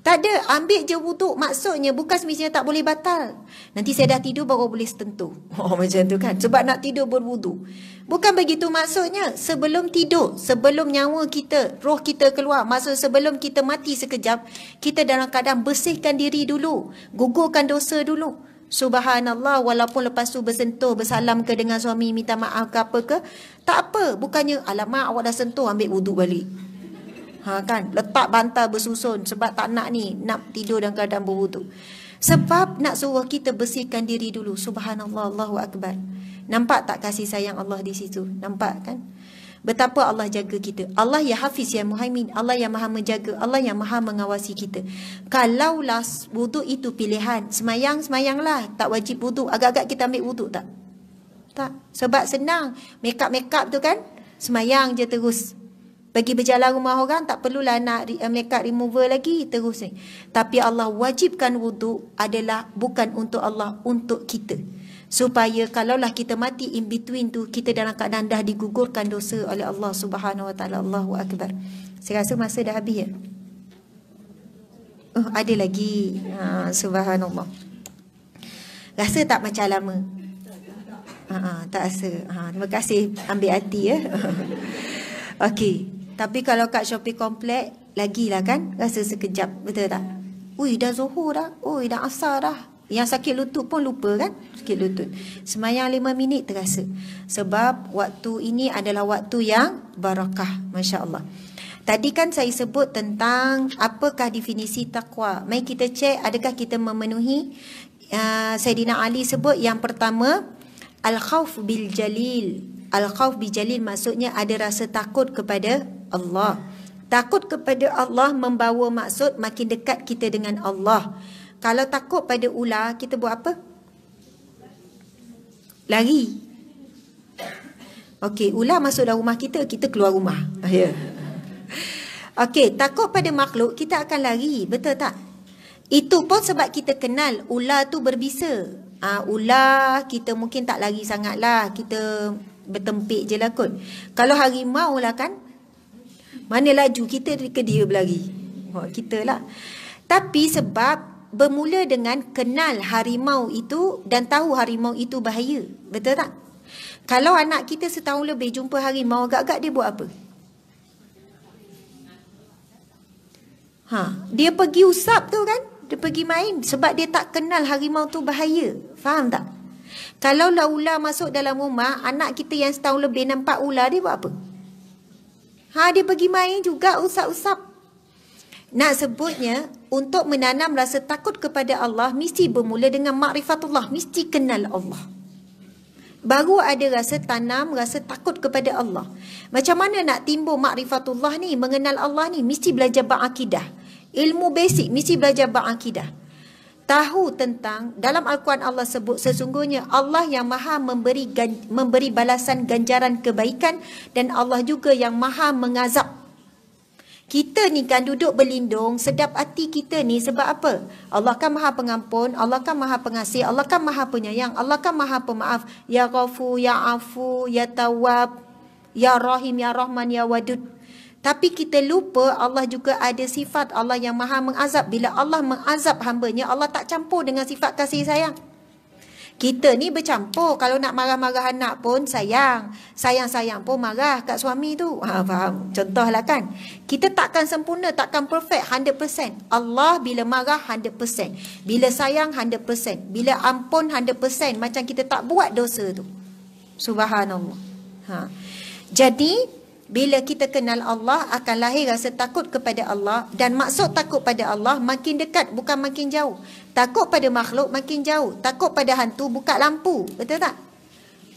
Tak ada. Ambil je wudu. Maksudnya bukan semestinya tak boleh batal. Nanti saya dah tidur baru boleh sentuh. Oh macam tu kan. Sebab nak tidur berwudu. Bukan begitu maksudnya. Sebelum tidur, sebelum nyawa kita, roh kita keluar. Maksud sebelum kita mati sekejap, kita dalam keadaan bersihkan diri dulu. Gugurkan dosa dulu. Subhanallah walaupun lepas tu bersentuh bersalam ke dengan suami minta maaf ke apa ke tak apa bukannya alamak awak dah sentuh ambil wuduk balik. Ha kan letak bantal bersusun sebab tak nak ni nak tidur dan keadaan berwuduk. Sebab nak suruh kita bersihkan diri dulu. Subhanallah Allahu akbar. Nampak tak kasih sayang Allah di situ? Nampak kan? betapa Allah jaga kita. Allah ya Hafiz ya Muhaimin, Allah yang maha menjaga, Allah yang maha mengawasi kita. Kalaulah wuduk itu pilihan, semayang, semayanglah. Tak wajib wuduk. Agak-agak kita ambil wuduk tak? Tak. Sebab senang. Make up-make up tu kan? Semayang je terus. Bagi berjalan rumah orang, tak perlulah nak eh, make up remover lagi. Terus ni. Tapi Allah wajibkan wuduk adalah bukan untuk Allah, untuk Kita supaya kalaulah kita mati in between tu kita dalam keadaan dah digugurkan dosa oleh Allah Subhanahu Wa Taala Allahu Akbar. Saya rasa masa dah habis ya. Oh, ada lagi. Ha, subhanallah. Rasa tak macam lama? Ha, ha, tak rasa. Ha, terima kasih ambil hati ya. Okey. Tapi kalau kat Shopee Complex, lagilah kan? Rasa sekejap. Betul tak? Ui, dah zuhur dah. Ui, dah asar dah. Yang sakit lutut pun lupa kan? Sakit lutut. Semayang lima minit terasa. Sebab waktu ini adalah waktu yang barakah. Masya Allah. Tadi kan saya sebut tentang apakah definisi takwa. Mari kita cek adakah kita memenuhi. Uh, Sayyidina Ali sebut yang pertama. Al-khawf bil-jalil. Al-khawf bil-jalil maksudnya ada rasa takut kepada Allah. Takut kepada Allah membawa maksud makin dekat kita dengan Allah. Kalau takut pada ular, kita buat apa? Lari. Okey, ular masuk dalam rumah kita, kita keluar rumah. Ya. Okey, takut pada makhluk, kita akan lari. Betul tak? Itu pun sebab kita kenal ular tu berbisa. Ah, ha, ular, kita mungkin tak lari sangatlah. Kita bertempik je lah kot. Kalau harimau lah kan, mana laju kita ke dia berlari? Oh, kita lah. Tapi sebab bermula dengan kenal harimau itu dan tahu harimau itu bahaya. Betul tak? Kalau anak kita setahun lebih jumpa harimau, agak-agak dia buat apa? Ha, dia pergi usap tu kan? Dia pergi main sebab dia tak kenal harimau tu bahaya. Faham tak? Kalau lah ular masuk dalam rumah, anak kita yang setahun lebih nampak ular, dia buat apa? Ha, dia pergi main juga usap-usap. Nak sebutnya, untuk menanam rasa takut kepada Allah, mesti bermula dengan makrifatullah, mesti kenal Allah. Baru ada rasa tanam, rasa takut kepada Allah. Macam mana nak timbul makrifatullah ni, mengenal Allah ni, mesti belajar ba'akidah. Ilmu basic, mesti belajar ba'akidah. Tahu tentang, dalam Al-Quran Allah sebut, sesungguhnya Allah yang maha memberi, memberi balasan ganjaran kebaikan dan Allah juga yang maha mengazab kita ni kan duduk berlindung sedap hati kita ni sebab apa? Allah kan maha pengampun, Allah kan maha pengasih, Allah kan maha penyayang, Allah kan maha pemaaf. Ya Ghafu, Ya Afu, Ya Tawab, Ya Rahim, Ya Rahman, Ya Wadud. Tapi kita lupa Allah juga ada sifat Allah yang maha mengazab. Bila Allah mengazab hambanya, Allah tak campur dengan sifat kasih sayang. Kita ni bercampur Kalau nak marah-marah anak pun sayang Sayang-sayang pun marah kat suami tu ha, Faham? Contohlah kan Kita takkan sempurna, takkan perfect 100% Allah bila marah 100% Bila sayang 100% Bila ampun 100% Macam kita tak buat dosa tu Subhanallah ha. Jadi bila kita kenal Allah akan lahir rasa takut kepada Allah dan maksud takut pada Allah makin dekat bukan makin jauh. Takut pada makhluk makin jauh. Takut pada hantu buka lampu. Betul tak?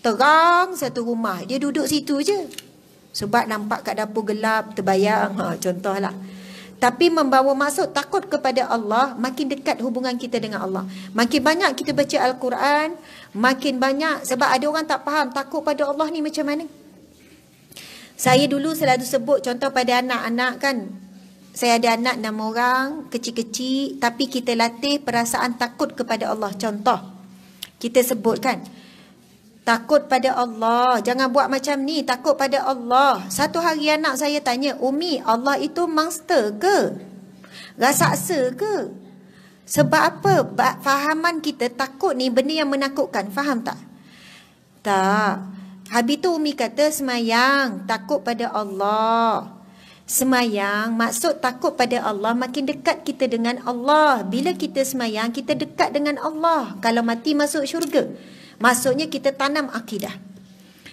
Terang satu rumah. Dia duduk situ je. Sebab nampak kat dapur gelap, terbayang. Ha, contohlah. Tapi membawa maksud takut kepada Allah, makin dekat hubungan kita dengan Allah. Makin banyak kita baca Al-Quran, makin banyak. Sebab ada orang tak faham takut pada Allah ni macam mana. Saya dulu selalu sebut contoh pada anak-anak kan. Saya ada anak enam orang, kecil-kecil. Tapi kita latih perasaan takut kepada Allah. Contoh. Kita sebut kan. Takut pada Allah. Jangan buat macam ni. Takut pada Allah. Satu hari anak saya tanya, Umi, Allah itu monster ke? Rasaksa ke? Sebab apa? Fahaman kita takut ni benda yang menakutkan. Faham tak? Tak. Hmm. Habis tu Umi kata semayang takut pada Allah. Semayang maksud takut pada Allah makin dekat kita dengan Allah. Bila kita semayang kita dekat dengan Allah. Kalau mati masuk syurga. Maksudnya kita tanam akidah.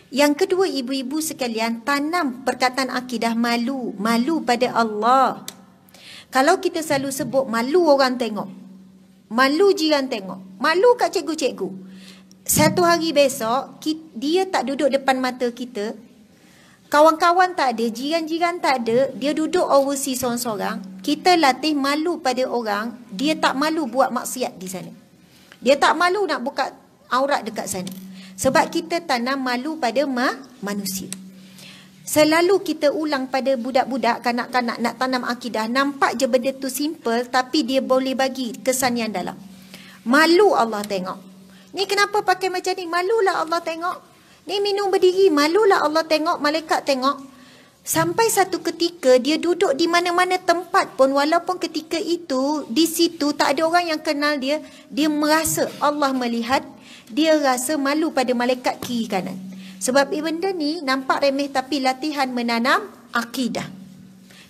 Yang kedua ibu-ibu sekalian tanam perkataan akidah malu. Malu pada Allah. Kalau kita selalu sebut malu orang tengok. Malu jiran tengok. Malu kat cikgu-cikgu. cikgu cikgu satu hari besok dia tak duduk depan mata kita kawan-kawan tak ada jiran-jiran tak ada dia duduk overseas seorang-seorang kita latih malu pada orang dia tak malu buat maksiat di sana dia tak malu nak buka aurat dekat sana sebab kita tanam malu pada ma- manusia Selalu kita ulang pada budak-budak, kanak-kanak nak tanam akidah. Nampak je benda tu simple tapi dia boleh bagi kesan yang dalam. Malu Allah tengok. Ni kenapa pakai macam ni? Malulah Allah tengok. Ni minum berdiri, malulah Allah tengok, malaikat tengok. Sampai satu ketika dia duduk di mana-mana tempat pun walaupun ketika itu di situ tak ada orang yang kenal dia, dia merasa Allah melihat, dia rasa malu pada malaikat kiri kanan. Sebab benda ni nampak remeh tapi latihan menanam akidah.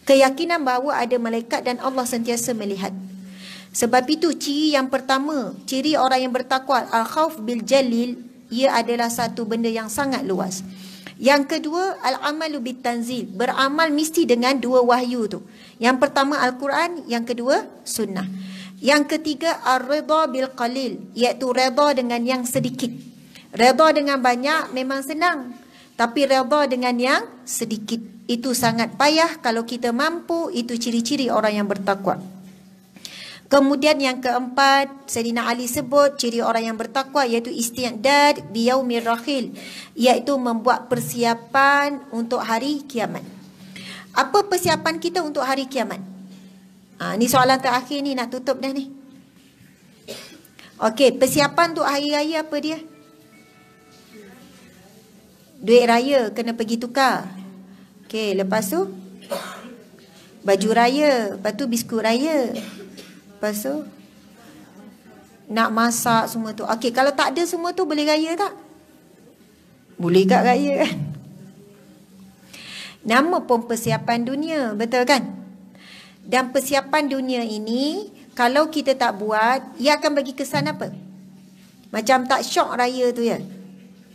Keyakinan bahawa ada malaikat dan Allah sentiasa melihat. Sebab itu ciri yang pertama, ciri orang yang bertakwa al-khauf bil jalil ia adalah satu benda yang sangat luas. Yang kedua, al-amalu bit tanzil, beramal mesti dengan dua wahyu tu. Yang pertama al-Quran, yang kedua sunnah. Yang ketiga ar-ridha bil qalil, iaitu redha dengan yang sedikit. Redha dengan banyak memang senang, tapi redha dengan yang sedikit itu sangat payah kalau kita mampu itu ciri-ciri orang yang bertakwa. Kemudian yang keempat, Sayyidina Ali sebut ciri orang yang bertakwa iaitu istiadad biyaumir rakhil iaitu membuat persiapan untuk hari kiamat. Apa persiapan kita untuk hari kiamat? Ha, ni soalan terakhir ni nak tutup dah ni. Okey, persiapan untuk hari raya apa dia? Duit raya kena pergi tukar. Okey, lepas tu baju raya, lepas tu biskut raya. Lepas tu Nak masak semua tu Okey kalau tak ada semua tu boleh raya tak? Boleh tak raya kan? Nama pun persiapan dunia Betul kan? Dan persiapan dunia ini Kalau kita tak buat Ia akan bagi kesan apa? Macam tak syok raya tu ya?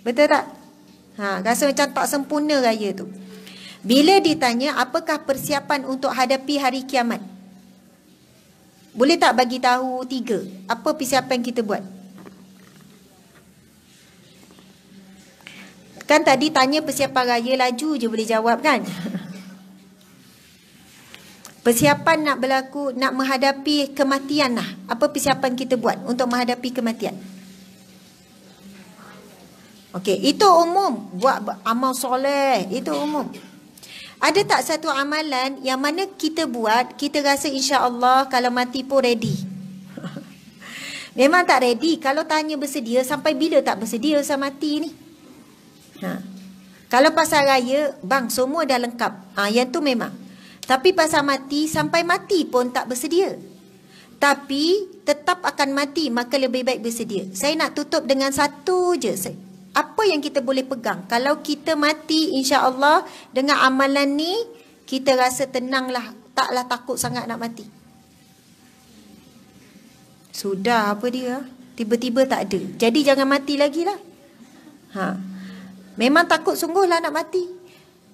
Betul tak? Ha, rasa macam tak sempurna raya tu bila ditanya apakah persiapan untuk hadapi hari kiamat boleh tak bagi tahu tiga? Apa persiapan kita buat? Kan tadi tanya persiapan raya laju je boleh jawab kan? Persiapan nak berlaku, nak menghadapi kematian lah. Apa persiapan kita buat untuk menghadapi kematian? Okey, itu umum. Buat amal soleh, itu umum. Ada tak satu amalan yang mana kita buat, kita rasa insya-Allah kalau mati pun ready. Memang tak ready. Kalau tanya bersedia sampai bila tak bersedia usah mati ni. Ha. Kalau pasal raya, bang semua dah lengkap. Ah ha, yang tu memang. Tapi pasal mati sampai mati pun tak bersedia. Tapi tetap akan mati maka lebih baik bersedia. Saya nak tutup dengan satu je. Saya apa yang kita boleh pegang kalau kita mati insya-Allah dengan amalan ni kita rasa tenang lah, taklah takut sangat nak mati sudah apa dia tiba-tiba tak ada jadi jangan mati lagi lah ha. memang takut sungguh lah nak mati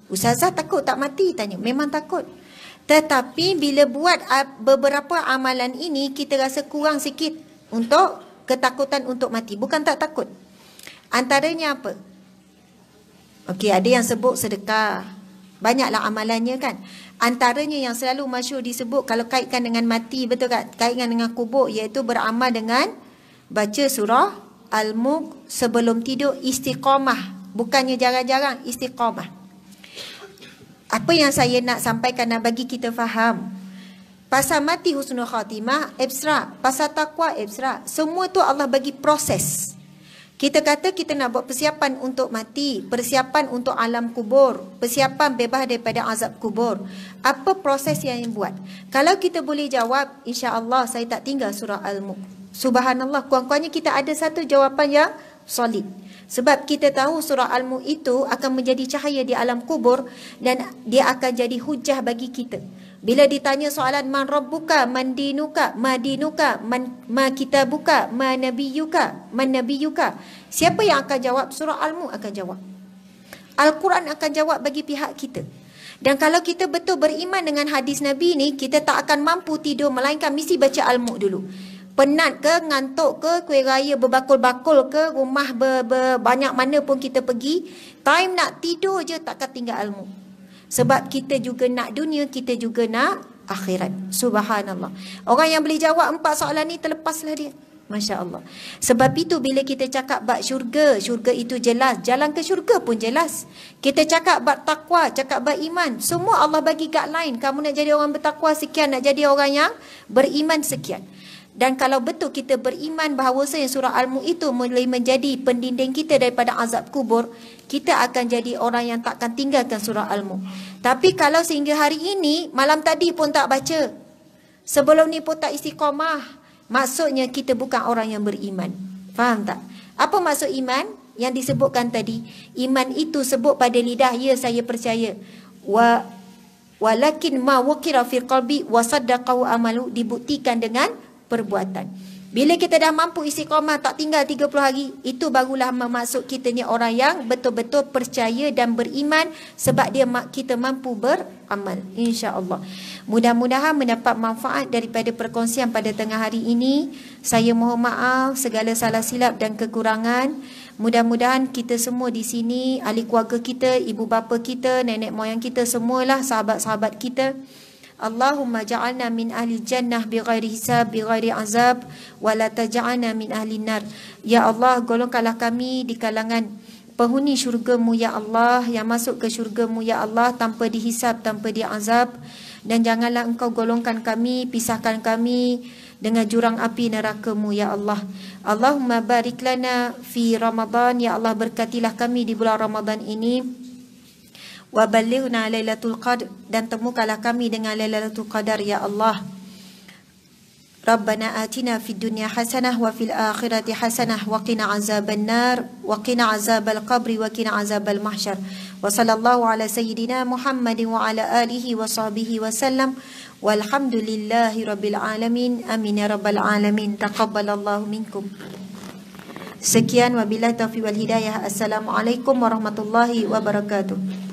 Ustazah takut tak mati tanya memang takut tetapi bila buat beberapa amalan ini kita rasa kurang sikit untuk ketakutan untuk mati bukan tak takut Antaranya apa? Okey, ada yang sebut sedekah. Banyaklah amalannya kan. Antaranya yang selalu masyur disebut kalau kaitkan dengan mati, betul tak? Kaitkan dengan kubur iaitu beramal dengan baca surah al muq sebelum tidur istiqamah. Bukannya jarang-jarang istiqamah. Apa yang saya nak sampaikan nak bagi kita faham? Pasal mati husnul khatimah, ibsra. Pasal takwa, ibsra. Semua tu Allah bagi proses. Proses. Kita kata kita nak buat persiapan untuk mati, persiapan untuk alam kubur, persiapan bebas daripada azab kubur. Apa proses yang buat? Kalau kita boleh jawab, insya-Allah saya tak tinggal surah Al-Mulk. Subhanallah, kuat-kuatnya kita ada satu jawapan yang solid. Sebab kita tahu surah Al-Mulk itu akan menjadi cahaya di alam kubur dan dia akan jadi hujah bagi kita. Bila ditanya soalan man rabbuka, man dinuka, ma dinuka, man ma buka, ma nabiyuka, man nabiyuka. Siapa yang akan jawab? Surah Al-Mu akan jawab. Al-Quran akan jawab bagi pihak kita. Dan kalau kita betul beriman dengan hadis Nabi ni, kita tak akan mampu tidur melainkan mesti baca Al-Mu dulu. Penat ke, ngantuk ke, kuih raya berbakul-bakul ke, rumah ber, ber, banyak mana pun kita pergi. Time nak tidur je takkan tinggal Al-Mu'. Sebab kita juga nak dunia, kita juga nak akhirat. Subhanallah. Orang yang boleh jawab empat soalan ni terlepaslah dia. Masya Allah. Sebab itu bila kita cakap bab syurga, syurga itu jelas. Jalan ke syurga pun jelas. Kita cakap bab takwa, cakap bab iman. Semua Allah bagi guideline. Kamu nak jadi orang bertakwa sekian, nak jadi orang yang beriman sekian. Dan kalau betul kita beriman bahawa surah Al-Mu itu mulai menjadi pendinding kita daripada azab kubur, kita akan jadi orang yang takkan tinggalkan surah al mu Tapi kalau sehingga hari ini, malam tadi pun tak baca. Sebelum ni pun tak istiqomah komah. Maksudnya kita bukan orang yang beriman. Faham tak? Apa maksud iman? Yang disebutkan tadi. Iman itu sebut pada lidah. Ya, saya percaya. Wa walakin ma wukira fi qalbi wa amalu dibuktikan dengan perbuatan. Bila kita dah mampu isi koma tak tinggal 30 hari, itu barulah memasuk kita ni orang yang betul-betul percaya dan beriman sebab dia kita mampu beramal. InsyaAllah. Mudah-mudahan mendapat manfaat daripada perkongsian pada tengah hari ini. Saya mohon maaf segala salah silap dan kekurangan. Mudah-mudahan kita semua di sini, ahli keluarga kita, ibu bapa kita, nenek moyang kita, semualah sahabat-sahabat kita. Allahumma ja'alna min ahli jannah bi ghairi hisab bi ghairi azab wa la taj'alna min ahli nar. Ya Allah, golongkanlah kami di kalangan penghuni syurga ya Allah yang masuk ke syurga ya Allah tanpa dihisab, tanpa diazab dan janganlah engkau golongkan kami, pisahkan kami dengan jurang api nerakamu ya Allah. Allahumma barik lana fi Ramadan ya Allah berkatilah kami di bulan Ramadan ini wa balighna lailatul qadr dan temukanlah kami dengan lailatul qadar ya Allah Rabbana atina fid dunya hasanah wa fil akhirati hasanah wa qina azaban nar wa qina azabal qabri wa qina azabal mahsyar wa sallallahu ala sayyidina Muhammad wa ala alihi wa sahbihi wa sallam walhamdulillahi rabbil alamin amin ya rabbal alamin taqabbalallahu minkum Sekian wabillahi taufiq wal hidayah. Assalamualaikum warahmatullahi wabarakatuh.